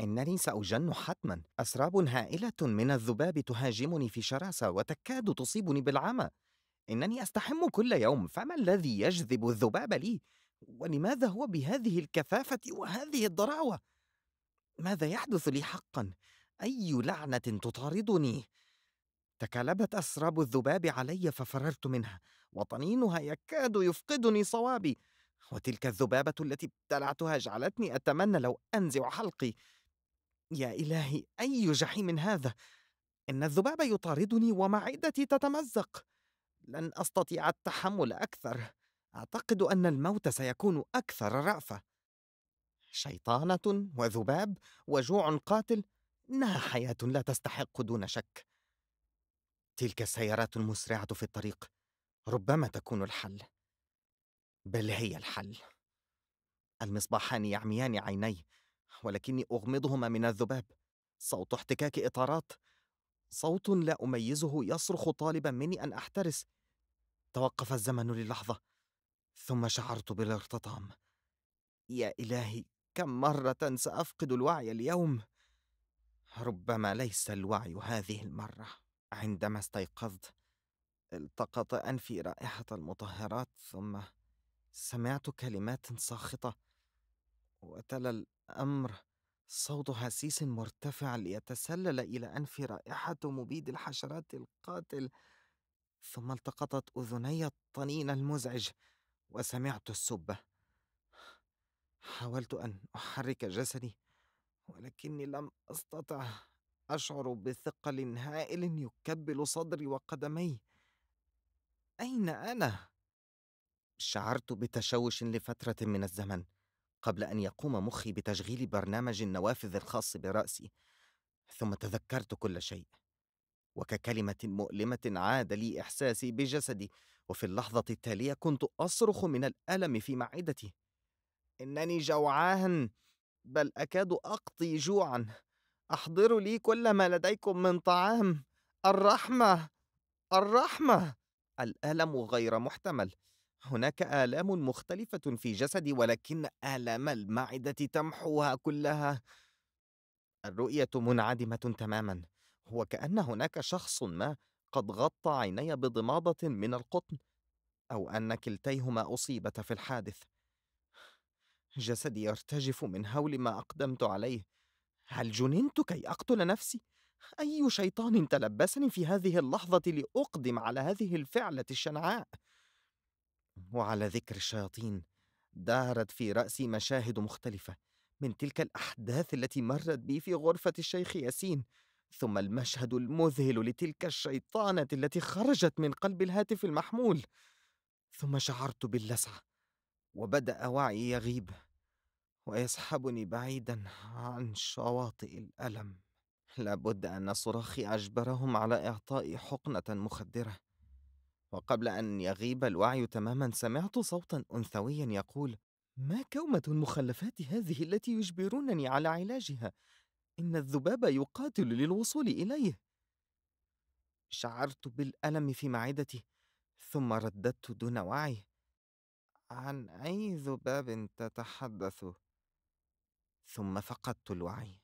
إنني سأجن حتما أسراب هائلة من الذباب تهاجمني في شراسة وتكاد تصيبني بالعمى إنني أستحم كل يوم فما الذي يجذب الذباب لي؟ ولماذا هو بهذه الكثافة وهذه الضراوة؟ ماذا يحدث لي حقا؟ أي لعنة تطاردني؟ تكالبت أسراب الذباب علي ففررت منها وطنينها يكاد يفقدني صوابي وتلك الذبابة التي ابتلعتها جعلتني أتمنى لو أنزع حلقي يا إلهي أي جحيم هذا إن الذباب يطاردني ومعدتي تتمزق لن أستطيع التحمل أكثر. أعتقد أن الموت سيكون أكثر رأفة. شيطانة وذباب وجوع قاتل، إنها حياة لا تستحق دون شك. تلك السيارات المسرعة في الطريق ربما تكون الحل. بل هي الحل. المصباحان يعميان عيني، ولكني أغمضهما من الذباب. صوت احتكاك إطارات، صوت لا أميزه يصرخ طالبا مني أن أحترس توقف الزمن للحظة ثم شعرت بالارتطام يا إلهي كم مرة سأفقد الوعي اليوم ربما ليس الوعي هذه المرة عندما استيقظت التقط أنفي رائحة المطهرات ثم سمعت كلمات ساخطة وتلا الأمر صوت هسيس مرتفع ليتسلل إلى أنفي رائحة مبيد الحشرات القاتل ثم التقطت اذني الطنين المزعج وسمعت السبه حاولت ان احرك جسدي ولكني لم استطع اشعر بثقل هائل يكبل صدري وقدمي اين انا شعرت بتشوش لفتره من الزمن قبل ان يقوم مخي بتشغيل برنامج النوافذ الخاص براسي ثم تذكرت كل شيء وككلمة مؤلمة عاد لي إحساسي بجسدي وفي اللحظة التالية كنت أصرخ من الألم في معدتي إنني جوعان بل أكاد أقضي جوعا أحضروا لي كل ما لديكم من طعام الرحمة الرحمة الألم غير محتمل هناك آلام مختلفة في جسدي ولكن آلام المعدة تمحوها كلها الرؤية منعدمة تماما هو كأن هناك شخص ما قد غطى عيني بضماده من القطن أو أن كلتيهما أصيبتا في الحادث جسدي يرتجف من هول ما أقدمت عليه هل جننت كي أقتل نفسي؟ أي شيطان تلبسني في هذه اللحظة لأقدم على هذه الفعلة الشنعاء؟ وعلى ذكر الشياطين دارت في رأسي مشاهد مختلفة من تلك الأحداث التي مرت بي في غرفة الشيخ ياسين ثم المشهد المذهل لتلك الشيطانة التي خرجت من قلب الهاتف المحمول ثم شعرت باللسعة وبدأ وعي يغيب ويسحبني بعيدا عن شواطئ الألم لابد أن صراخي أجبرهم على إعطائي حقنة مخدرة وقبل أن يغيب الوعي تماما سمعت صوتا أنثويا يقول ما كومة المخلفات هذه التي يجبرونني على علاجها إن الذباب يقاتل للوصول إليه شعرت بالألم في معدتي ثم رددت دون وعي عن أي ذباب تتحدث ثم فقدت الوعي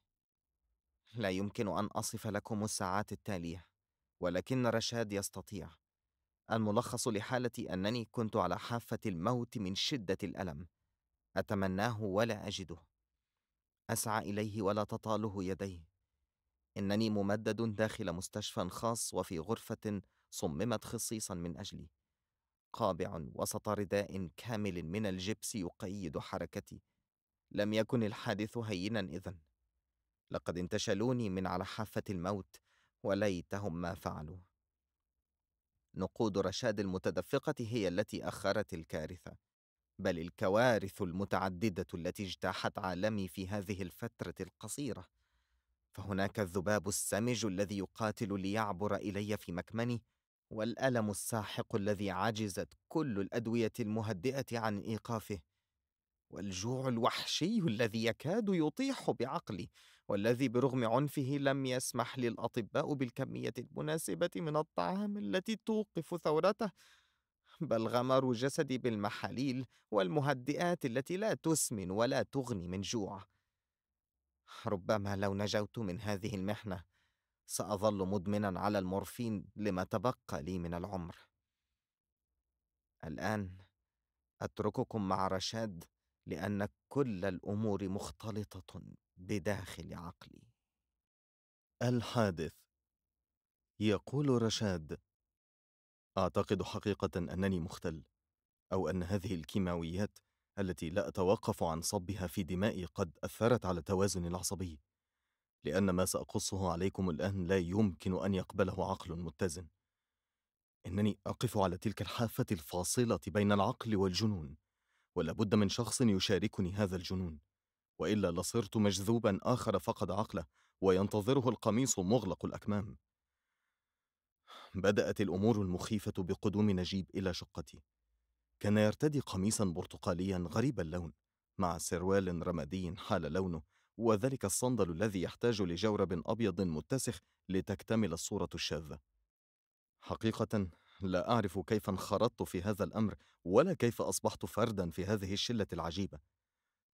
لا يمكن أن أصف لكم الساعات التالية ولكن رشاد يستطيع الملخص لحالتي أنني كنت على حافة الموت من شدة الألم أتمناه ولا أجده اسعى اليه ولا تطاله يديه انني ممدد داخل مستشفى خاص وفي غرفه صممت خصيصا من اجلي قابع وسط رداء كامل من الجبس يقيد حركتي لم يكن الحادث هينا اذا لقد انتشلوني من على حافه الموت وليتهم ما فعلوا نقود رشاد المتدفقه هي التي اخرت الكارثه بل الكوارث المتعدده التي اجتاحت عالمي في هذه الفتره القصيره فهناك الذباب السمج الذي يقاتل ليعبر الي في مكمني والالم الساحق الذي عجزت كل الادويه المهدئه عن ايقافه والجوع الوحشي الذي يكاد يطيح بعقلي والذي برغم عنفه لم يسمح للاطباء بالكميه المناسبه من الطعام التي توقف ثورته بل غمروا جسدي بالمحاليل والمهدئات التي لا تسمن ولا تغني من جوع ربما لو نجوت من هذه المحنه ساظل مدمنا على المورفين لما تبقى لي من العمر الان اترككم مع رشاد لان كل الامور مختلطه بداخل عقلي الحادث يقول رشاد اعتقد حقيقه انني مختل او ان هذه الكيماويات التي لا اتوقف عن صبها في دمائي قد اثرت على توازني العصبي لان ما ساقصه عليكم الان لا يمكن ان يقبله عقل متزن انني اقف على تلك الحافه الفاصله بين العقل والجنون ولابد من شخص يشاركني هذا الجنون والا لصرت مجذوبا اخر فقد عقله وينتظره القميص مغلق الاكمام بدأت الأمور المخيفة بقدوم نجيب إلى شقتي كان يرتدي قميصا برتقاليا غريب اللون مع سروال رمادي حال لونه وذلك الصندل الذي يحتاج لجورب أبيض متسخ لتكتمل الصورة الشاذة حقيقة لا أعرف كيف انخرطت في هذا الأمر ولا كيف أصبحت فردا في هذه الشلة العجيبة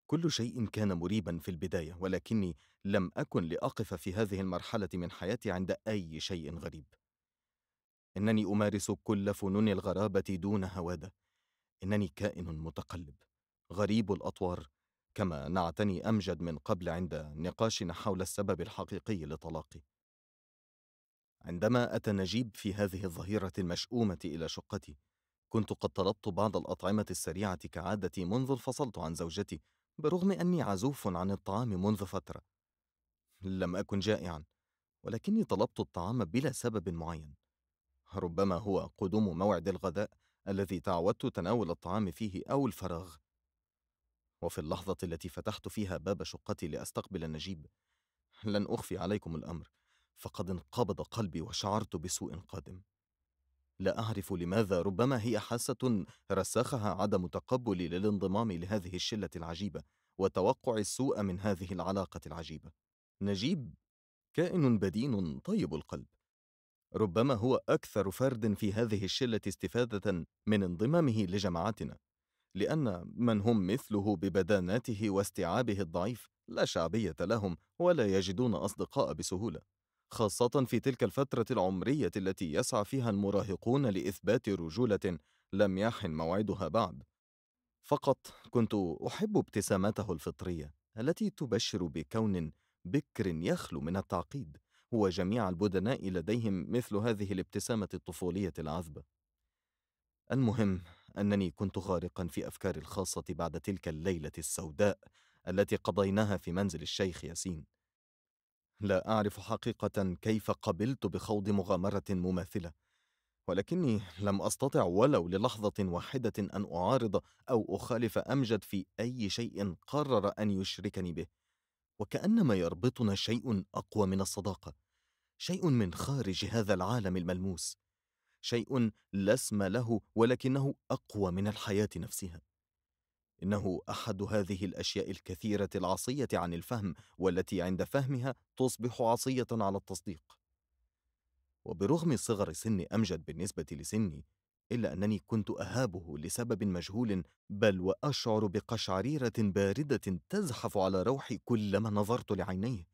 كل شيء كان مريبا في البداية ولكني لم أكن لأقف في هذه المرحلة من حياتي عند أي شيء غريب انني امارس كل فنون الغرابه دون هواده انني كائن متقلب غريب الاطوار كما نعتني امجد من قبل عند نقاشنا حول السبب الحقيقي لطلاقي عندما اتى نجيب في هذه الظهيره المشؤومه الى شقتي كنت قد طلبت بعض الاطعمه السريعه كعادتي منذ انفصلت عن زوجتي برغم اني عزوف عن الطعام منذ فتره لم اكن جائعا ولكني طلبت الطعام بلا سبب معين ربما هو قدوم موعد الغداء الذي تعودت تناول الطعام فيه أو الفراغ وفي اللحظة التي فتحت فيها باب شقتي لأستقبل نجيب لن أخفي عليكم الأمر فقد انقبض قلبي وشعرت بسوء قادم لا أعرف لماذا ربما هي حاسة رسخها عدم تقبلي للانضمام لهذه الشلة العجيبة وتوقع السوء من هذه العلاقة العجيبة نجيب كائن بدين طيب القلب ربما هو أكثر فرد في هذه الشلة استفادة من انضمامه لجماعتنا، لأن من هم مثله ببداناته واستيعابه الضعيف لا شعبية لهم ولا يجدون أصدقاء بسهولة، خاصة في تلك الفترة العمرية التي يسعى فيها المراهقون لإثبات رجولة لم يحن موعدها بعد. فقط كنت أحب ابتسامته الفطرية التي تبشر بكون بكر يخلو من التعقيد وجميع البدناء لديهم مثل هذه الابتسامة الطفولية العذبة. المهم أنني كنت غارقا في أفكاري الخاصة بعد تلك الليلة السوداء التي قضيناها في منزل الشيخ ياسين. لا أعرف حقيقة كيف قبلت بخوض مغامرة مماثلة، ولكني لم أستطع ولو للحظة واحدة أن أعارض أو أخالف أمجد في أي شيء قرر أن يشركني به. وكأنما يربطنا شيء أقوى من الصداقة شيء من خارج هذا العالم الملموس شيء لا اسم له ولكنه اقوى من الحياه نفسها انه احد هذه الاشياء الكثيره العصيه عن الفهم والتي عند فهمها تصبح عصيه على التصديق وبرغم صغر سن امجد بالنسبه لسني الا انني كنت اهابه لسبب مجهول بل واشعر بقشعريره بارده تزحف على روحي كلما نظرت لعينيه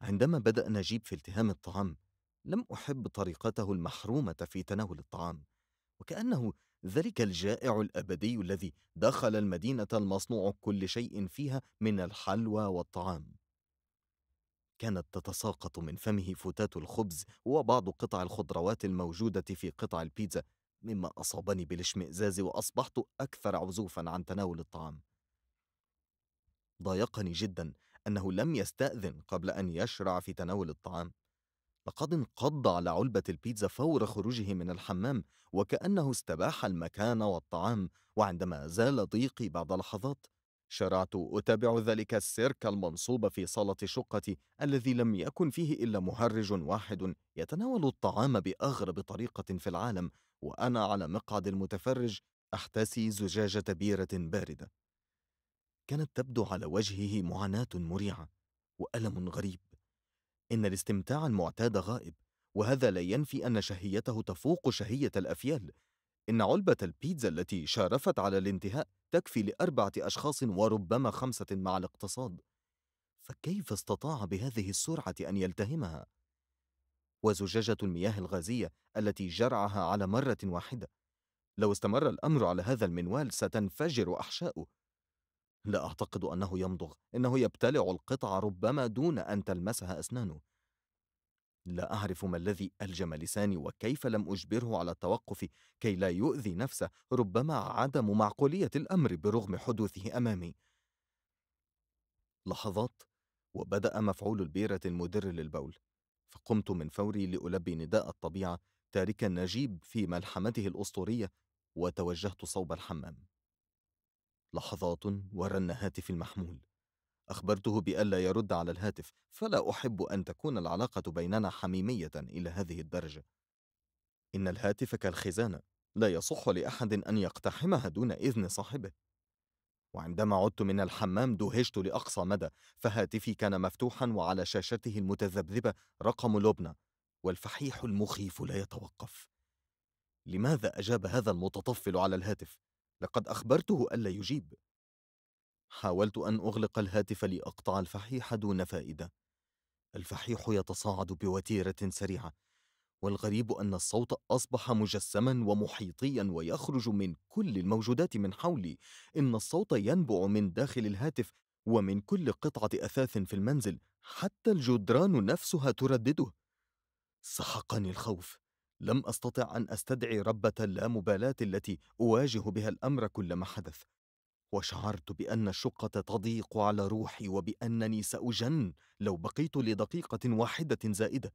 عندما بدأ نجيب في التهام الطعام لم أحب طريقته المحرومة في تناول الطعام وكأنه ذلك الجائع الأبدي الذي دخل المدينة المصنوع كل شيء فيها من الحلوى والطعام كانت تتساقط من فمه فتات الخبز وبعض قطع الخضروات الموجودة في قطع البيتزا مما أصابني بالاشمئزاز وأصبحت أكثر عزوفا عن تناول الطعام ضايقني جدا أنه لم يستأذن قبل أن يشرع في تناول الطعام لقد انقض على علبة البيتزا فور خروجه من الحمام وكأنه استباح المكان والطعام وعندما زال ضيقي بعد لحظات شرعت أتابع ذلك السيرك المنصوب في صالة شقتي الذي لم يكن فيه إلا مهرج واحد يتناول الطعام بأغرب طريقة في العالم وأنا على مقعد المتفرج أحتسي زجاجة بيرة باردة كانت تبدو على وجهه معاناة مريعة وألم غريب إن الاستمتاع المعتاد غائب وهذا لا ينفي أن شهيته تفوق شهية الأفيال إن علبة البيتزا التي شارفت على الانتهاء تكفي لأربعة أشخاص وربما خمسة مع الاقتصاد فكيف استطاع بهذه السرعة أن يلتهمها؟ وزجاجة المياه الغازية التي جرعها على مرة واحدة لو استمر الأمر على هذا المنوال ستنفجر أحشاؤه لا أعتقد أنه يمضغ إنه يبتلع القطع ربما دون أن تلمسها أسنانه لا أعرف ما الذي ألجم لساني وكيف لم أجبره على التوقف كي لا يؤذي نفسه ربما عدم معقولية الأمر برغم حدوثه أمامي لحظات وبدأ مفعول البيرة المدر للبول فقمت من فوري لألبي نداء الطبيعة تاركا نجيب في ملحمته الأسطورية وتوجهت صوب الحمام لحظات ورن هاتفي المحمول أخبرته بألا يرد على الهاتف فلا أحب أن تكون العلاقة بيننا حميمية إلى هذه الدرجة إن الهاتف كالخزانة لا يصح لأحد أن يقتحمها دون إذن صاحبه وعندما عدت من الحمام دهشت لأقصى مدى فهاتفي كان مفتوحا وعلى شاشته المتذبذبة رقم لبنى والفحيح المخيف لا يتوقف لماذا أجاب هذا المتطفل على الهاتف؟ لقد أخبرته ألا يجيب حاولت أن أغلق الهاتف لأقطع الفحيح دون فائدة الفحيح يتصاعد بوتيرة سريعة والغريب أن الصوت أصبح مجسما ومحيطيا ويخرج من كل الموجودات من حولي إن الصوت ينبع من داخل الهاتف ومن كل قطعة أثاث في المنزل حتى الجدران نفسها تردده سحقني الخوف لم أستطع أن أستدعي ربة اللامبالاة التي أواجه بها الأمر كلما حدث وشعرت بأن الشقة تضيق على روحي وبأنني سأجن لو بقيت لدقيقة واحدة زائدة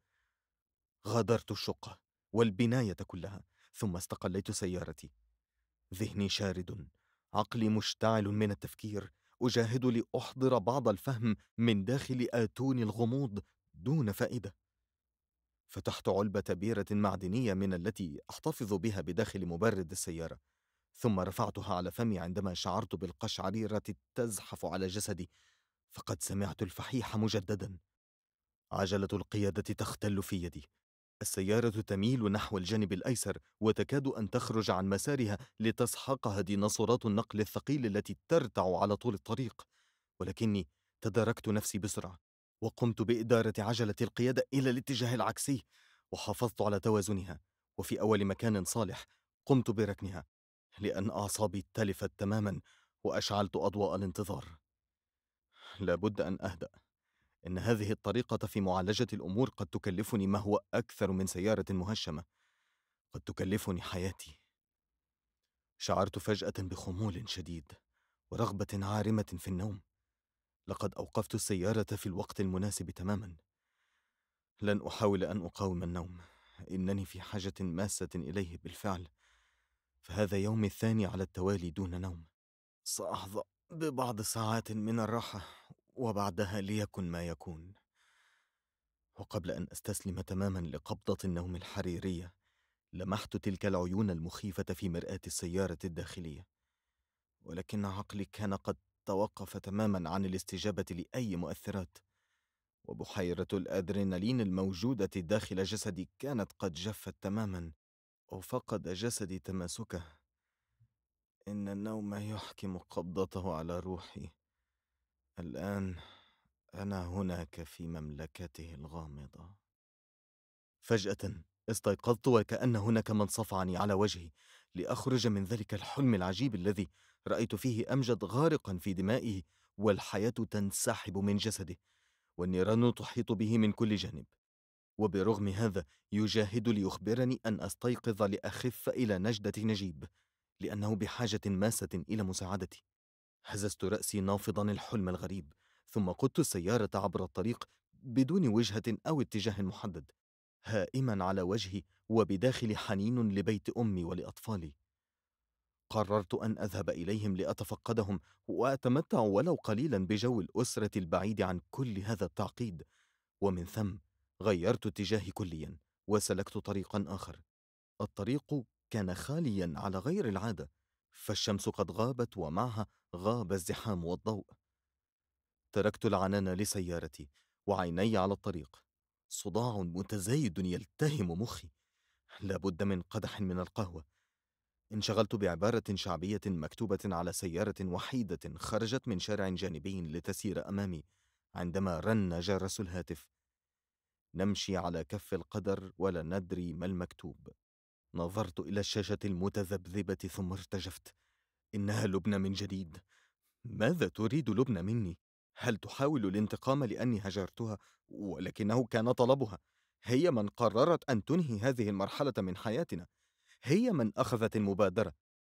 غادرت الشقة والبناية كلها ثم استقليت سيارتي ذهني شارد عقلي مشتعل من التفكير أجاهد لأحضر بعض الفهم من داخل آتون الغموض دون فائدة فتحت علبة بيرة معدنية من التي أحتفظ بها بداخل مبرد السيارة ثم رفعتها على فمي عندما شعرت بالقشعريرة تزحف على جسدي فقد سمعت الفحيح مجددا عجلة القيادة تختل في يدي السيارة تميل نحو الجانب الأيسر وتكاد أن تخرج عن مسارها لتسحقها ديناصورات النقل الثقيل التي ترتع على طول الطريق ولكني تداركت نفسي بسرعة وقمت بإدارة عجلة القيادة إلى الاتجاه العكسي وحافظت على توازنها وفي أول مكان صالح قمت بركنها لأن أعصابي تلفت تماما وأشعلت أضواء الانتظار لابد أن أهدأ إن هذه الطريقة في معالجة الأمور قد تكلفني ما هو أكثر من سيارة مهشمة قد تكلفني حياتي شعرت فجأة بخمول شديد ورغبة عارمة في النوم لقد أوقفت السيارة في الوقت المناسب تماما. لن أحاول أن أقاوم النوم، إنني في حاجة ماسة إليه بالفعل، فهذا يومي الثاني على التوالي دون نوم. سأحظى ببعض ساعات من الراحة، وبعدها ليكن ما يكون. وقبل أن أستسلم تماما لقبضة النوم الحريرية، لمحت تلك العيون المخيفة في مرآة السيارة الداخلية، ولكن عقلي كان قد توقف تماما عن الاستجابة لأي مؤثرات وبحيرة الأدرينالين الموجودة داخل جسدي كانت قد جفت تماما وفقد جسدي تماسكه إن النوم يحكم قبضته على روحي الآن أنا هناك في مملكته الغامضة فجأة استيقظت وكأن هناك من صفعني على وجهي لأخرج من ذلك الحلم العجيب الذي رايت فيه امجد غارقا في دمائه والحياه تنسحب من جسده والنيران تحيط به من كل جانب وبرغم هذا يجاهد ليخبرني ان استيقظ لاخف الى نجده نجيب لانه بحاجه ماسه الى مساعدتي هززت راسي نافضا الحلم الغريب ثم قدت السياره عبر الطريق بدون وجهه او اتجاه محدد هائما على وجهي وبداخلي حنين لبيت امي ولاطفالي قررت أن أذهب إليهم لأتفقدهم وأتمتع ولو قليلا بجو الأسرة البعيد عن كل هذا التعقيد ومن ثم غيرت اتجاهي كليا وسلكت طريقا آخر الطريق كان خاليا على غير العادة فالشمس قد غابت ومعها غاب الزحام والضوء تركت العنان لسيارتي وعيني على الطريق صداع متزايد يلتهم مخي لابد من قدح من القهوة انشغلت بعبارة شعبية مكتوبة على سيارة وحيدة خرجت من شارع جانبي لتسير أمامي عندما رن جرس الهاتف نمشي على كف القدر ولا ندري ما المكتوب نظرت إلى الشاشة المتذبذبة ثم ارتجفت إنها لبنى من جديد ماذا تريد لبنى مني؟ هل تحاول الانتقام لأني هجرتها ولكنه كان طلبها هي من قررت أن تنهي هذه المرحلة من حياتنا هي من أخذت المبادرة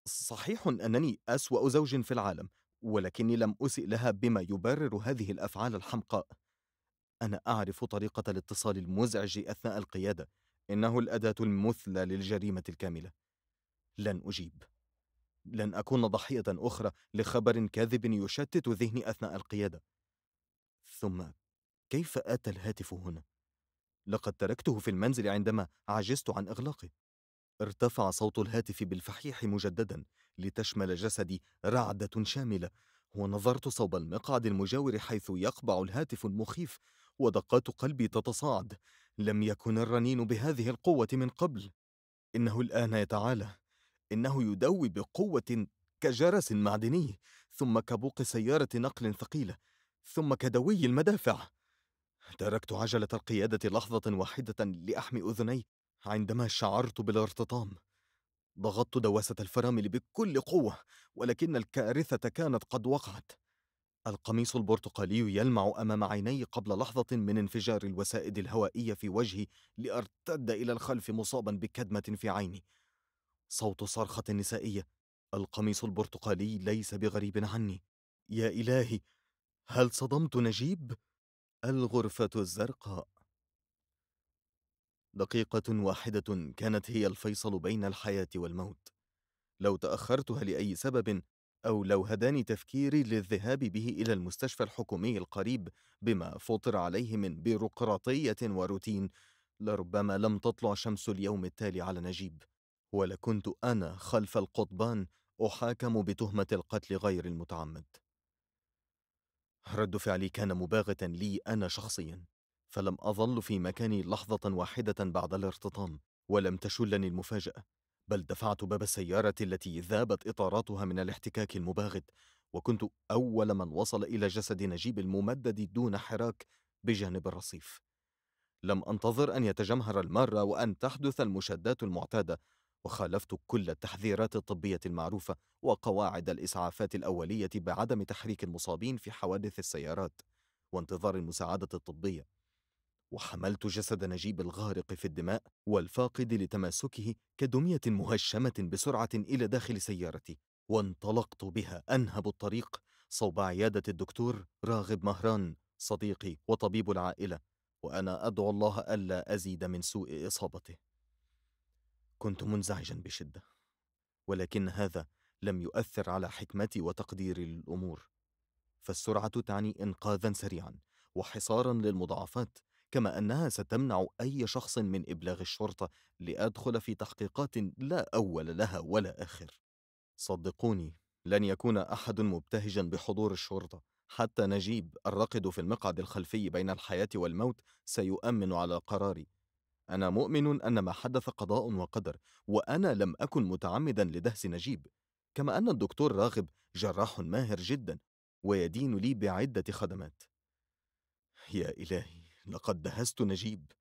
صحيح أنني أسوأ زوج في العالم ولكني لم أسئ لها بما يبرر هذه الأفعال الحمقاء أنا أعرف طريقة الاتصال المزعج أثناء القيادة إنه الأداة المثلى للجريمة الكاملة لن أجيب لن أكون ضحية أخرى لخبر كاذب يشتت ذهني أثناء القيادة ثم كيف أتى الهاتف هنا؟ لقد تركته في المنزل عندما عجزت عن إغلاقه ارتفع صوت الهاتف بالفحيح مجددا لتشمل جسدي رعدة شاملة ونظرت صوب المقعد المجاور حيث يقبع الهاتف المخيف ودقات قلبي تتصاعد لم يكن الرنين بهذه القوة من قبل إنه الآن يتعالى إنه يدوي بقوة كجرس معدني ثم كبوق سيارة نقل ثقيلة ثم كدوي المدافع تركت عجلة القيادة لحظة واحدة لأحمي أذني عندما شعرت بالارتطام ضغطت دواسة الفرامل بكل قوة ولكن الكارثة كانت قد وقعت القميص البرتقالي يلمع أمام عيني قبل لحظة من انفجار الوسائد الهوائية في وجهي لأرتد إلى الخلف مصابا بكدمة في عيني صوت صرخة نسائية القميص البرتقالي ليس بغريب عني يا إلهي هل صدمت نجيب؟ الغرفة الزرقاء دقيقة واحدة كانت هي الفيصل بين الحياة والموت لو تأخرتها لأي سبب أو لو هداني تفكيري للذهاب به إلى المستشفى الحكومي القريب بما فطر عليه من بيروقراطية وروتين لربما لم تطلع شمس اليوم التالي على نجيب ولكنت أنا خلف القضبان أحاكم بتهمة القتل غير المتعمد رد فعلي كان مباغتا لي أنا شخصيا فلم أظل في مكاني لحظة واحدة بعد الارتطام ولم تشلني المفاجأة بل دفعت باب السيارة التي ذابت إطاراتها من الاحتكاك المباغت وكنت أول من وصل إلى جسد نجيب الممدد دون حراك بجانب الرصيف لم أنتظر أن يتجمهر المارة وأن تحدث المشادات المعتادة وخالفت كل التحذيرات الطبية المعروفة وقواعد الإسعافات الأولية بعدم تحريك المصابين في حوادث السيارات وانتظار المساعدة الطبية وحملت جسد نجيب الغارق في الدماء والفاقد لتماسكه كدمية مهشمة بسرعة إلى داخل سيارتي وانطلقت بها أنهب الطريق صوب عيادة الدكتور راغب مهران صديقي وطبيب العائلة وأنا أدعو الله ألا أزيد من سوء إصابته كنت منزعجا بشدة ولكن هذا لم يؤثر على حكمتي وتقديري للأمور فالسرعة تعني إنقاذا سريعا وحصارا للمضاعفات كما أنها ستمنع أي شخص من إبلاغ الشرطة لأدخل في تحقيقات لا أول لها ولا آخر صدقوني لن يكون أحد مبتهجا بحضور الشرطة حتى نجيب الراقد في المقعد الخلفي بين الحياة والموت سيؤمن على قراري أنا مؤمن أن ما حدث قضاء وقدر وأنا لم أكن متعمدا لدهس نجيب كما أن الدكتور راغب جراح ماهر جدا ويدين لي بعدة خدمات يا إلهي لقد دهست نجيب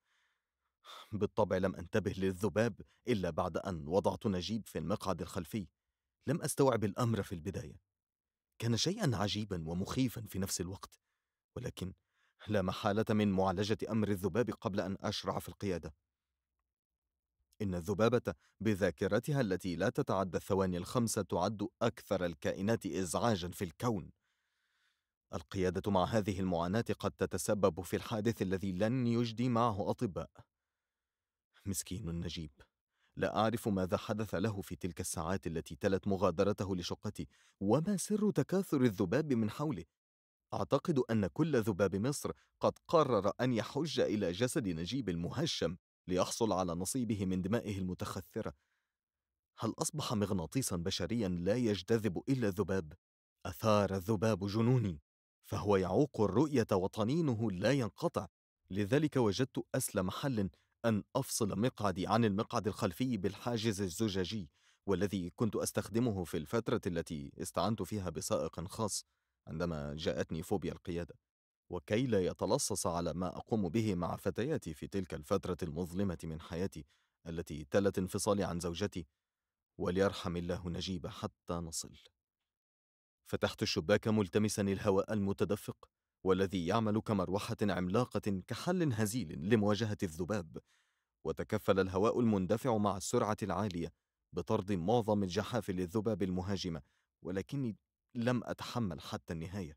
بالطبع لم انتبه للذباب الا بعد ان وضعت نجيب في المقعد الخلفي لم استوعب الامر في البدايه كان شيئا عجيبا ومخيفا في نفس الوقت ولكن لا محاله من معالجه امر الذباب قبل ان اشرع في القياده ان الذبابه بذاكرتها التي لا تتعدى الثواني الخمسه تعد اكثر الكائنات ازعاجا في الكون القيادة مع هذه المعاناة قد تتسبب في الحادث الذي لن يجدي معه أطباء. مسكين نجيب، لا أعرف ماذا حدث له في تلك الساعات التي تلت مغادرته لشقتي، وما سر تكاثر الذباب من حوله؟ أعتقد أن كل ذباب مصر قد قرر أن يحج إلى جسد نجيب المهشم ليحصل على نصيبه من دمائه المتخثرة. هل أصبح مغناطيسا بشريا لا يجتذب إلا الذباب؟ أثار الذباب جنوني فهو يعوق الرؤية وطنينه لا ينقطع لذلك وجدت أسلم حل أن أفصل مقعدي عن المقعد الخلفي بالحاجز الزجاجي والذي كنت أستخدمه في الفترة التي استعنت فيها بسائق خاص عندما جاءتني فوبيا القيادة وكي لا يتلصص على ما أقوم به مع فتياتي في تلك الفترة المظلمة من حياتي التي تلت انفصالي عن زوجتي وليرحم الله نجيب حتى نصل فتحت الشباك ملتمسا الهواء المتدفق والذي يعمل كمروحة عملاقة كحل هزيل لمواجهة الذباب وتكفل الهواء المندفع مع السرعة العالية بطرد معظم الجحافل الذباب المهاجمة ولكني لم أتحمل حتى النهاية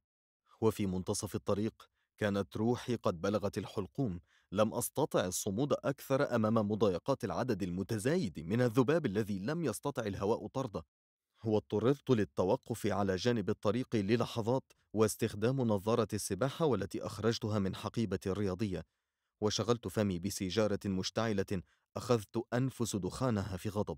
وفي منتصف الطريق كانت روحي قد بلغت الحلقوم لم أستطع الصمود أكثر أمام مضايقات العدد المتزايد من الذباب الذي لم يستطع الهواء طرده واضطررت للتوقف على جانب الطريق للحظات واستخدام نظارة السباحة والتي أخرجتها من حقيبة الرياضية وشغلت فمي بسيجارة مشتعلة أخذت أنفس دخانها في غضب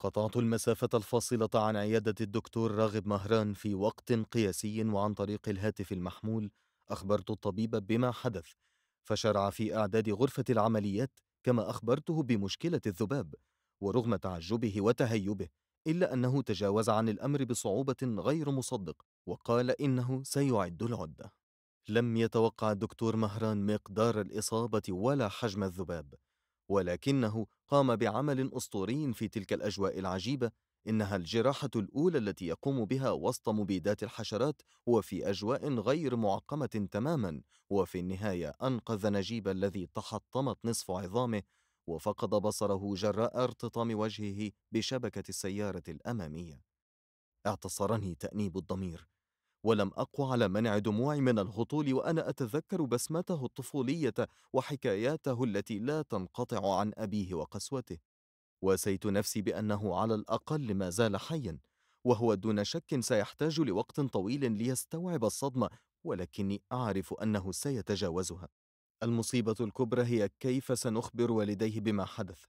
قطعت المسافة الفاصلة عن عيادة الدكتور راغب مهران في وقت قياسي وعن طريق الهاتف المحمول أخبرت الطبيب بما حدث فشرع في إعداد غرفة العمليات كما أخبرته بمشكلة الذباب ورغم تعجبه وتهيبه إلا أنه تجاوز عن الأمر بصعوبة غير مصدق وقال إنه سيعد العدة لم يتوقع الدكتور مهران مقدار الإصابة ولا حجم الذباب ولكنه قام بعمل أسطوري في تلك الأجواء العجيبة إنها الجراحة الأولى التي يقوم بها وسط مبيدات الحشرات وفي أجواء غير معقمة تماما وفي النهاية أنقذ نجيب الذي تحطمت نصف عظامه وفقد بصره جراء ارتطام وجهه بشبكة السيارة الأمامية اعتصرني تأنيب الضمير ولم أقوى على منع دموعي من الهطول وأنا أتذكر بسمته الطفولية وحكاياته التي لا تنقطع عن أبيه وقسوته واسيت نفسي بأنه على الأقل ما زال حياً وهو دون شك سيحتاج لوقت طويل ليستوعب الصدمة ولكني أعرف أنه سيتجاوزها المصيبة الكبرى هي كيف سنخبر والديه بما حدث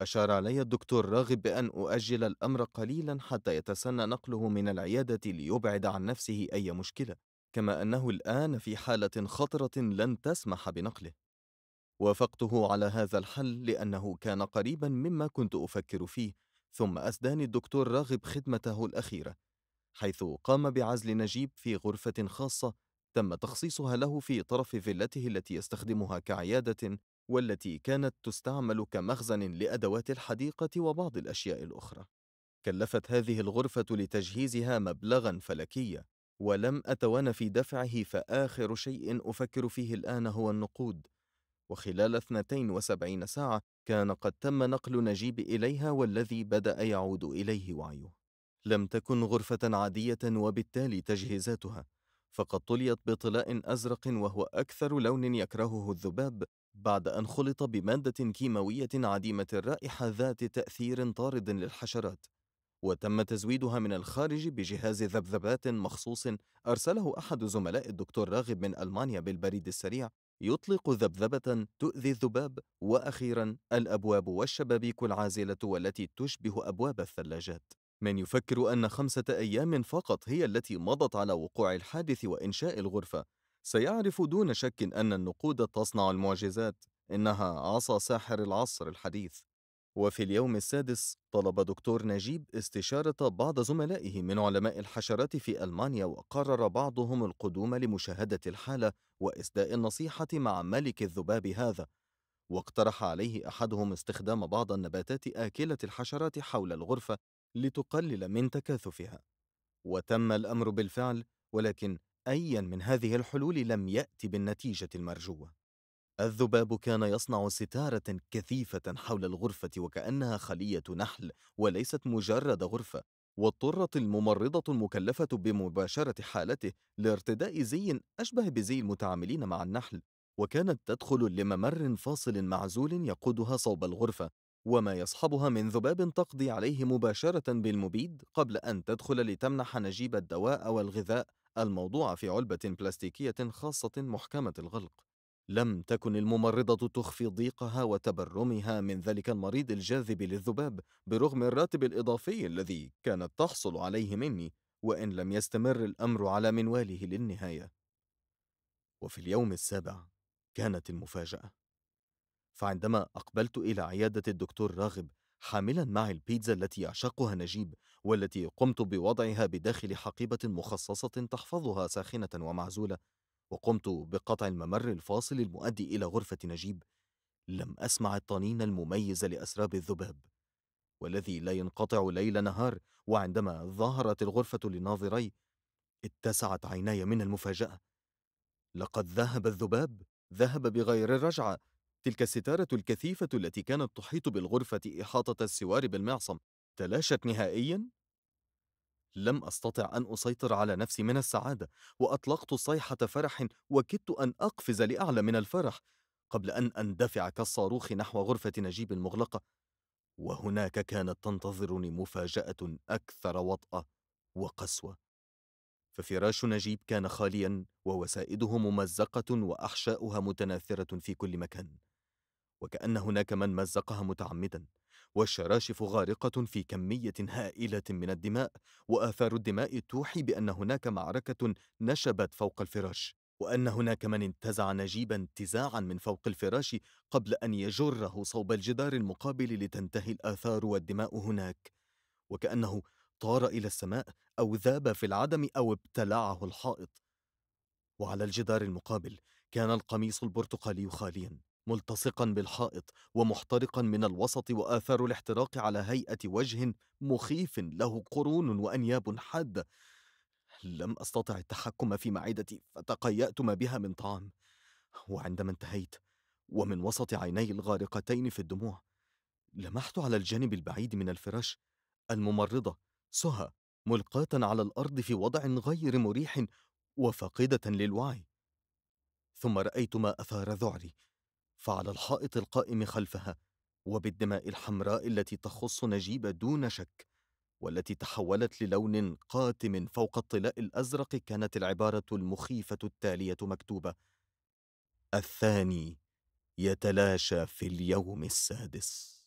أشار علي الدكتور راغب بأن أؤجل الأمر قليلا حتى يتسنى نقله من العيادة ليبعد عن نفسه أي مشكلة كما أنه الآن في حالة خطرة لن تسمح بنقله وافقته على هذا الحل لأنه كان قريبا مما كنت أفكر فيه ثم أسداني الدكتور راغب خدمته الأخيرة حيث قام بعزل نجيب في غرفة خاصة تم تخصيصها له في طرف فيلته التي يستخدمها كعيادة والتي كانت تستعمل كمخزن لأدوات الحديقة وبعض الأشياء الأخرى. كلفت هذه الغرفة لتجهيزها مبلغا فلكيا، ولم أتوانى في دفعه فآخر شيء أفكر فيه الآن هو النقود. وخلال 72 ساعة كان قد تم نقل نجيب إليها والذي بدأ يعود إليه وعيه. لم تكن غرفة عادية وبالتالي تجهيزاتها فقد طليت بطلاء أزرق وهو أكثر لون يكرهه الذباب بعد أن خلط بمادة كيماوية عديمة الرائحة ذات تأثير طارد للحشرات وتم تزويدها من الخارج بجهاز ذبذبات مخصوص أرسله أحد زملاء الدكتور راغب من ألمانيا بالبريد السريع يطلق ذبذبة تؤذي الذباب وأخيرا الأبواب والشبابيك العازلة والتي تشبه أبواب الثلاجات من يفكر أن خمسة أيام فقط هي التي مضت على وقوع الحادث وإنشاء الغرفة سيعرف دون شك أن النقود تصنع المعجزات إنها عصا ساحر العصر الحديث وفي اليوم السادس طلب دكتور نجيب استشارة بعض زملائه من علماء الحشرات في ألمانيا وقرر بعضهم القدوم لمشاهدة الحالة وإسداء النصيحة مع ملك الذباب هذا واقترح عليه أحدهم استخدام بعض النباتات آكلة الحشرات حول الغرفة لتقلل من تكاثفها وتم الأمر بالفعل ولكن أيا من هذه الحلول لم يأتي بالنتيجة المرجوة الذباب كان يصنع ستارة كثيفة حول الغرفة وكأنها خلية نحل وليست مجرد غرفة واضطرت الممرضة المكلفة بمباشرة حالته لارتداء زي أشبه بزي المتعاملين مع النحل وكانت تدخل لممر فاصل معزول يقودها صوب الغرفة وما يصحبها من ذباب تقضي عليه مباشرة بالمبيد قبل أن تدخل لتمنح نجيب الدواء أو الغذاء الموضوع في علبة بلاستيكية خاصة محكمة الغلق. لم تكن الممرضة تخفي ضيقها وتبرمها من ذلك المريض الجاذب للذباب برغم الراتب الإضافي الذي كانت تحصل عليه مني وإن لم يستمر الأمر على منواله للنهاية. وفي اليوم السابع كانت المفاجأة. فعندما أقبلت إلى عيادة الدكتور راغب حاملا معي البيتزا التي يعشقها نجيب والتي قمت بوضعها بداخل حقيبة مخصصة تحفظها ساخنة ومعزولة وقمت بقطع الممر الفاصل المؤدي إلى غرفة نجيب لم أسمع الطنين المميز لأسراب الذباب والذي لا ينقطع ليل نهار وعندما ظهرت الغرفة لناظري اتسعت عيناي من المفاجأة لقد ذهب الذباب ذهب بغير الرجعه تلك الستارة الكثيفة التي كانت تحيط بالغرفة إحاطة السوار بالمعصم تلاشت نهائيا؟ لم أستطع أن أسيطر على نفسي من السعادة وأطلقت صيحة فرح وكدت أن أقفز لأعلى من الفرح قبل أن أندفع كالصاروخ نحو غرفة نجيب المغلقة وهناك كانت تنتظرني مفاجأة أكثر وطأة وقسوة ففراش نجيب كان خاليا ووسائده ممزقة وأحشاؤها متناثرة في كل مكان وكأن هناك من مزقها متعمدا والشراشف غارقة في كمية هائلة من الدماء وآثار الدماء توحي بأن هناك معركة نشبت فوق الفراش وأن هناك من انتزع نجيبا انتزاعا من فوق الفراش قبل أن يجره صوب الجدار المقابل لتنتهي الآثار والدماء هناك وكأنه طار إلى السماء أو ذاب في العدم أو ابتلعه الحائط وعلى الجدار المقابل كان القميص البرتقالي خاليا ملتصقا بالحائط ومحترقا من الوسط وآثار الاحتراق على هيئة وجه مخيف له قرون وأنياب حادة لم أستطع التحكم في معدتي فتقيأت ما بها من طعام وعندما انتهيت ومن وسط عيني الغارقتين في الدموع لمحت على الجانب البعيد من الفراش الممرضة سهى ملقاة على الأرض في وضع غير مريح وفاقدة للوعي ثم رأيت ما أثار ذعري فعلى الحائط القائم خلفها وبالدماء الحمراء التي تخص نجيب دون شك والتي تحولت للون قاتم فوق الطلاء الازرق كانت العباره المخيفه التاليه مكتوبه الثاني يتلاشى في اليوم السادس